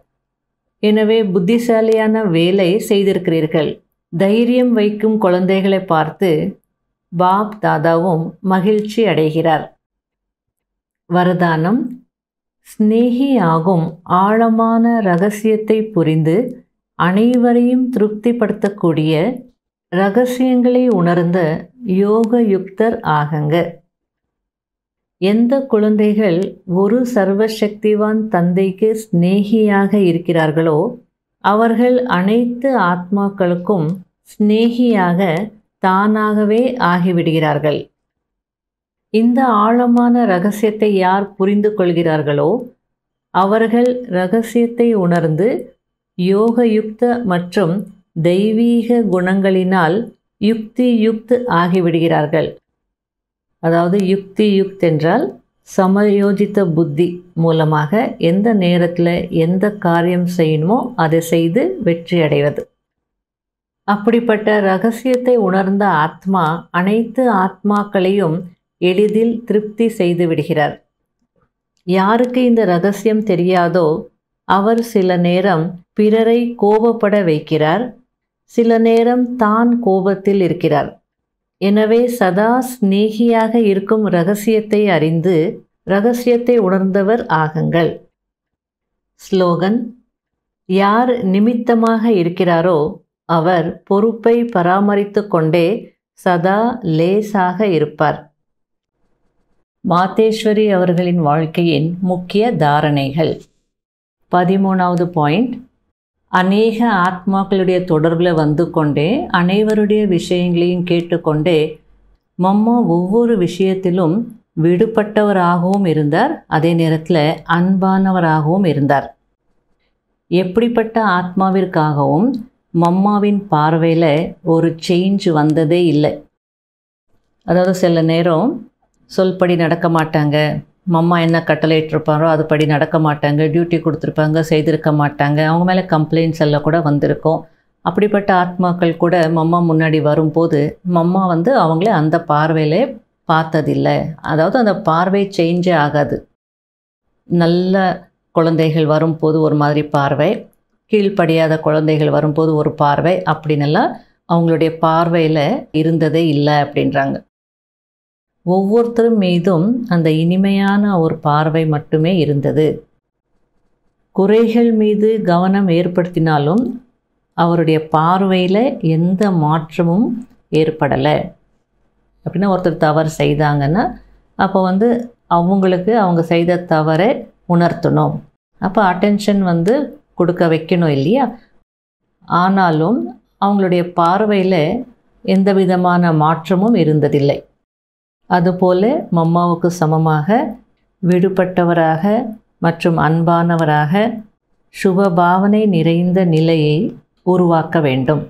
எனவே புத்திசாலியான வேலை செய்திருக்கிறீர்கள் தைரியம் வைக்கும் குழந்தைகளை பார்த்து பாப் தாதாவும் மகிழ்ச்சி அடைகிறார் வரதானம் ஸ்னேகி ஆகும் ஆழமான ரகசியத்தை புரிந்து அனைவரையும் திருப்திப்படுத்தக்கூடிய ரகசியங்களை உணர்ந்த யோக யுக்தர் ஆகங்க எந்த குழந்தைகள் ஒரு சர்வசக்திவான் தந்தைக்கு ஸ்நேகியாக இருக்கிறார்களோ அவர்கள் அனைத்து ஆத்மாக்களுக்கும் ஸ்நேகியாக தானாகவே ஆகிவிடுகிறார்கள் இந்த ஆழமான ரகசியத்தை யார் புரிந்து கொள்கிறார்களோ அவர்கள் ரகசியத்தை உணர்ந்து யோகயுக்த மற்றும் தெய்வீக குணங்களினால் யுக்தி யுக்தியுக்த் ஆகிவிடுகிறார்கள் அதாவது யுக்தி யுக்த் என்றால் சமயோஜித்த புத்தி மூலமாக எந்த நேரத்தில் எந்த காரியம் செய்யணுமோ அதை செய்து வெற்றி அடைவது அப்படிப்பட்ட ரகசியத்தை உணர்ந்த ஆத்மா அனைத்து ஆத்மாக்களையும் எளிதில் திருப்தி செய்து விடுகிறார் யாருக்கு இந்த ரகசியம் தெரியாதோ அவர் சில நேரம் பிறரை கோபப்பட வைக்கிறார் சில நேரம் தான் கோபத்தில் இருக்கிறார் எனவே சதா ஸ்நேகியாக இருக்கும் ரகசியத்தை அறிந்து ரகசியத்தை உணர்ந்தவர் ஆகுங்கள் ஸ்லோகன் யார் நிமித்தமாக இருக்கிறாரோ அவர் பொறுப்பை பராமரித்து கொண்டே சதா லேசாக இருப்பார் மாத்தேஸ்வரி அவர்களின் வாழ்க்கையின் முக்கிய தாரணைகள் பதிமூணாவது பாயிண்ட் அநேக ஆத்மாக்களுடைய தொடர்பில் வந்து கொண்டே அனைவருடைய விஷயங்களையும் கேட்டுக்கொண்டே மம்மா ஒவ்வொரு விஷயத்திலும் விடுபட்டவராகவும் இருந்தார் அதே நேரத்தில் அன்பானவராகவும் இருந்தார் எப்படிப்பட்ட ஆத்மாவிற்காகவும் மம்மாவின் பார்வையில் ஒரு சேஞ்ச் வந்ததே இல்லை அதாவது சில நேரம் சொல்படி நடக்க மாட்டாங்க மம்மா என்ன கட்டளையிட்டிருப்பாரோ அதுபடி நடக்க மாட்டாங்க டியூட்டி கொடுத்துருப்பாங்க செய்திருக்க மாட்டாங்க அவங்க மேலே கம்ப்ளைண்ட்ஸ் எல்லாம் கூட வந்திருக்கும் அப்படிப்பட்ட ஆத்மாக்கள் கூட மம்மா முன்னாடி வரும்போது மம்மா வந்து அவங்களே அந்த பார்வையிலே பார்த்ததில்லை அதாவது அந்த பார்வை சேஞ்சே ஆகாது நல்ல குழந்தைகள் வரும்போது ஒரு மாதிரி பார்வை கீழ்ப்படியாத குழந்தைகள் வரும்போது ஒரு பார்வை அப்படின்னெல்லாம் அவங்களுடைய பார்வையில் இருந்ததே இல்லை அப்படின்றாங்க ஒவ்வொருத்தரும் மீதும் அந்த இனிமையான ஒரு பார்வை மட்டுமே இருந்தது குறைகள் மீது கவனம் ஏற்படுத்தினாலும் அவருடைய பார்வையில் எந்த மாற்றமும் ஏற்படலை அப்படின்னா ஒருத்தர் தவறு செய்தாங்கன்னா அப்போ வந்து அவங்களுக்கு அவங்க செய்த தவறை உணர்த்தணும் அப்போ அட்டென்ஷன் வந்து கொடுக்க வைக்கணும் இல்லையா ஆனாலும் அவங்களுடைய பார்வையில் எந்த விதமான மாற்றமும் இருந்ததில்லை அதுபோல மம்மாவுக்கு சமமாக விடுபட்டவராக மற்றும் அன்பானவராக சுப பாவனை நிறைந்த நிலையை உருவாக்க வேண்டும்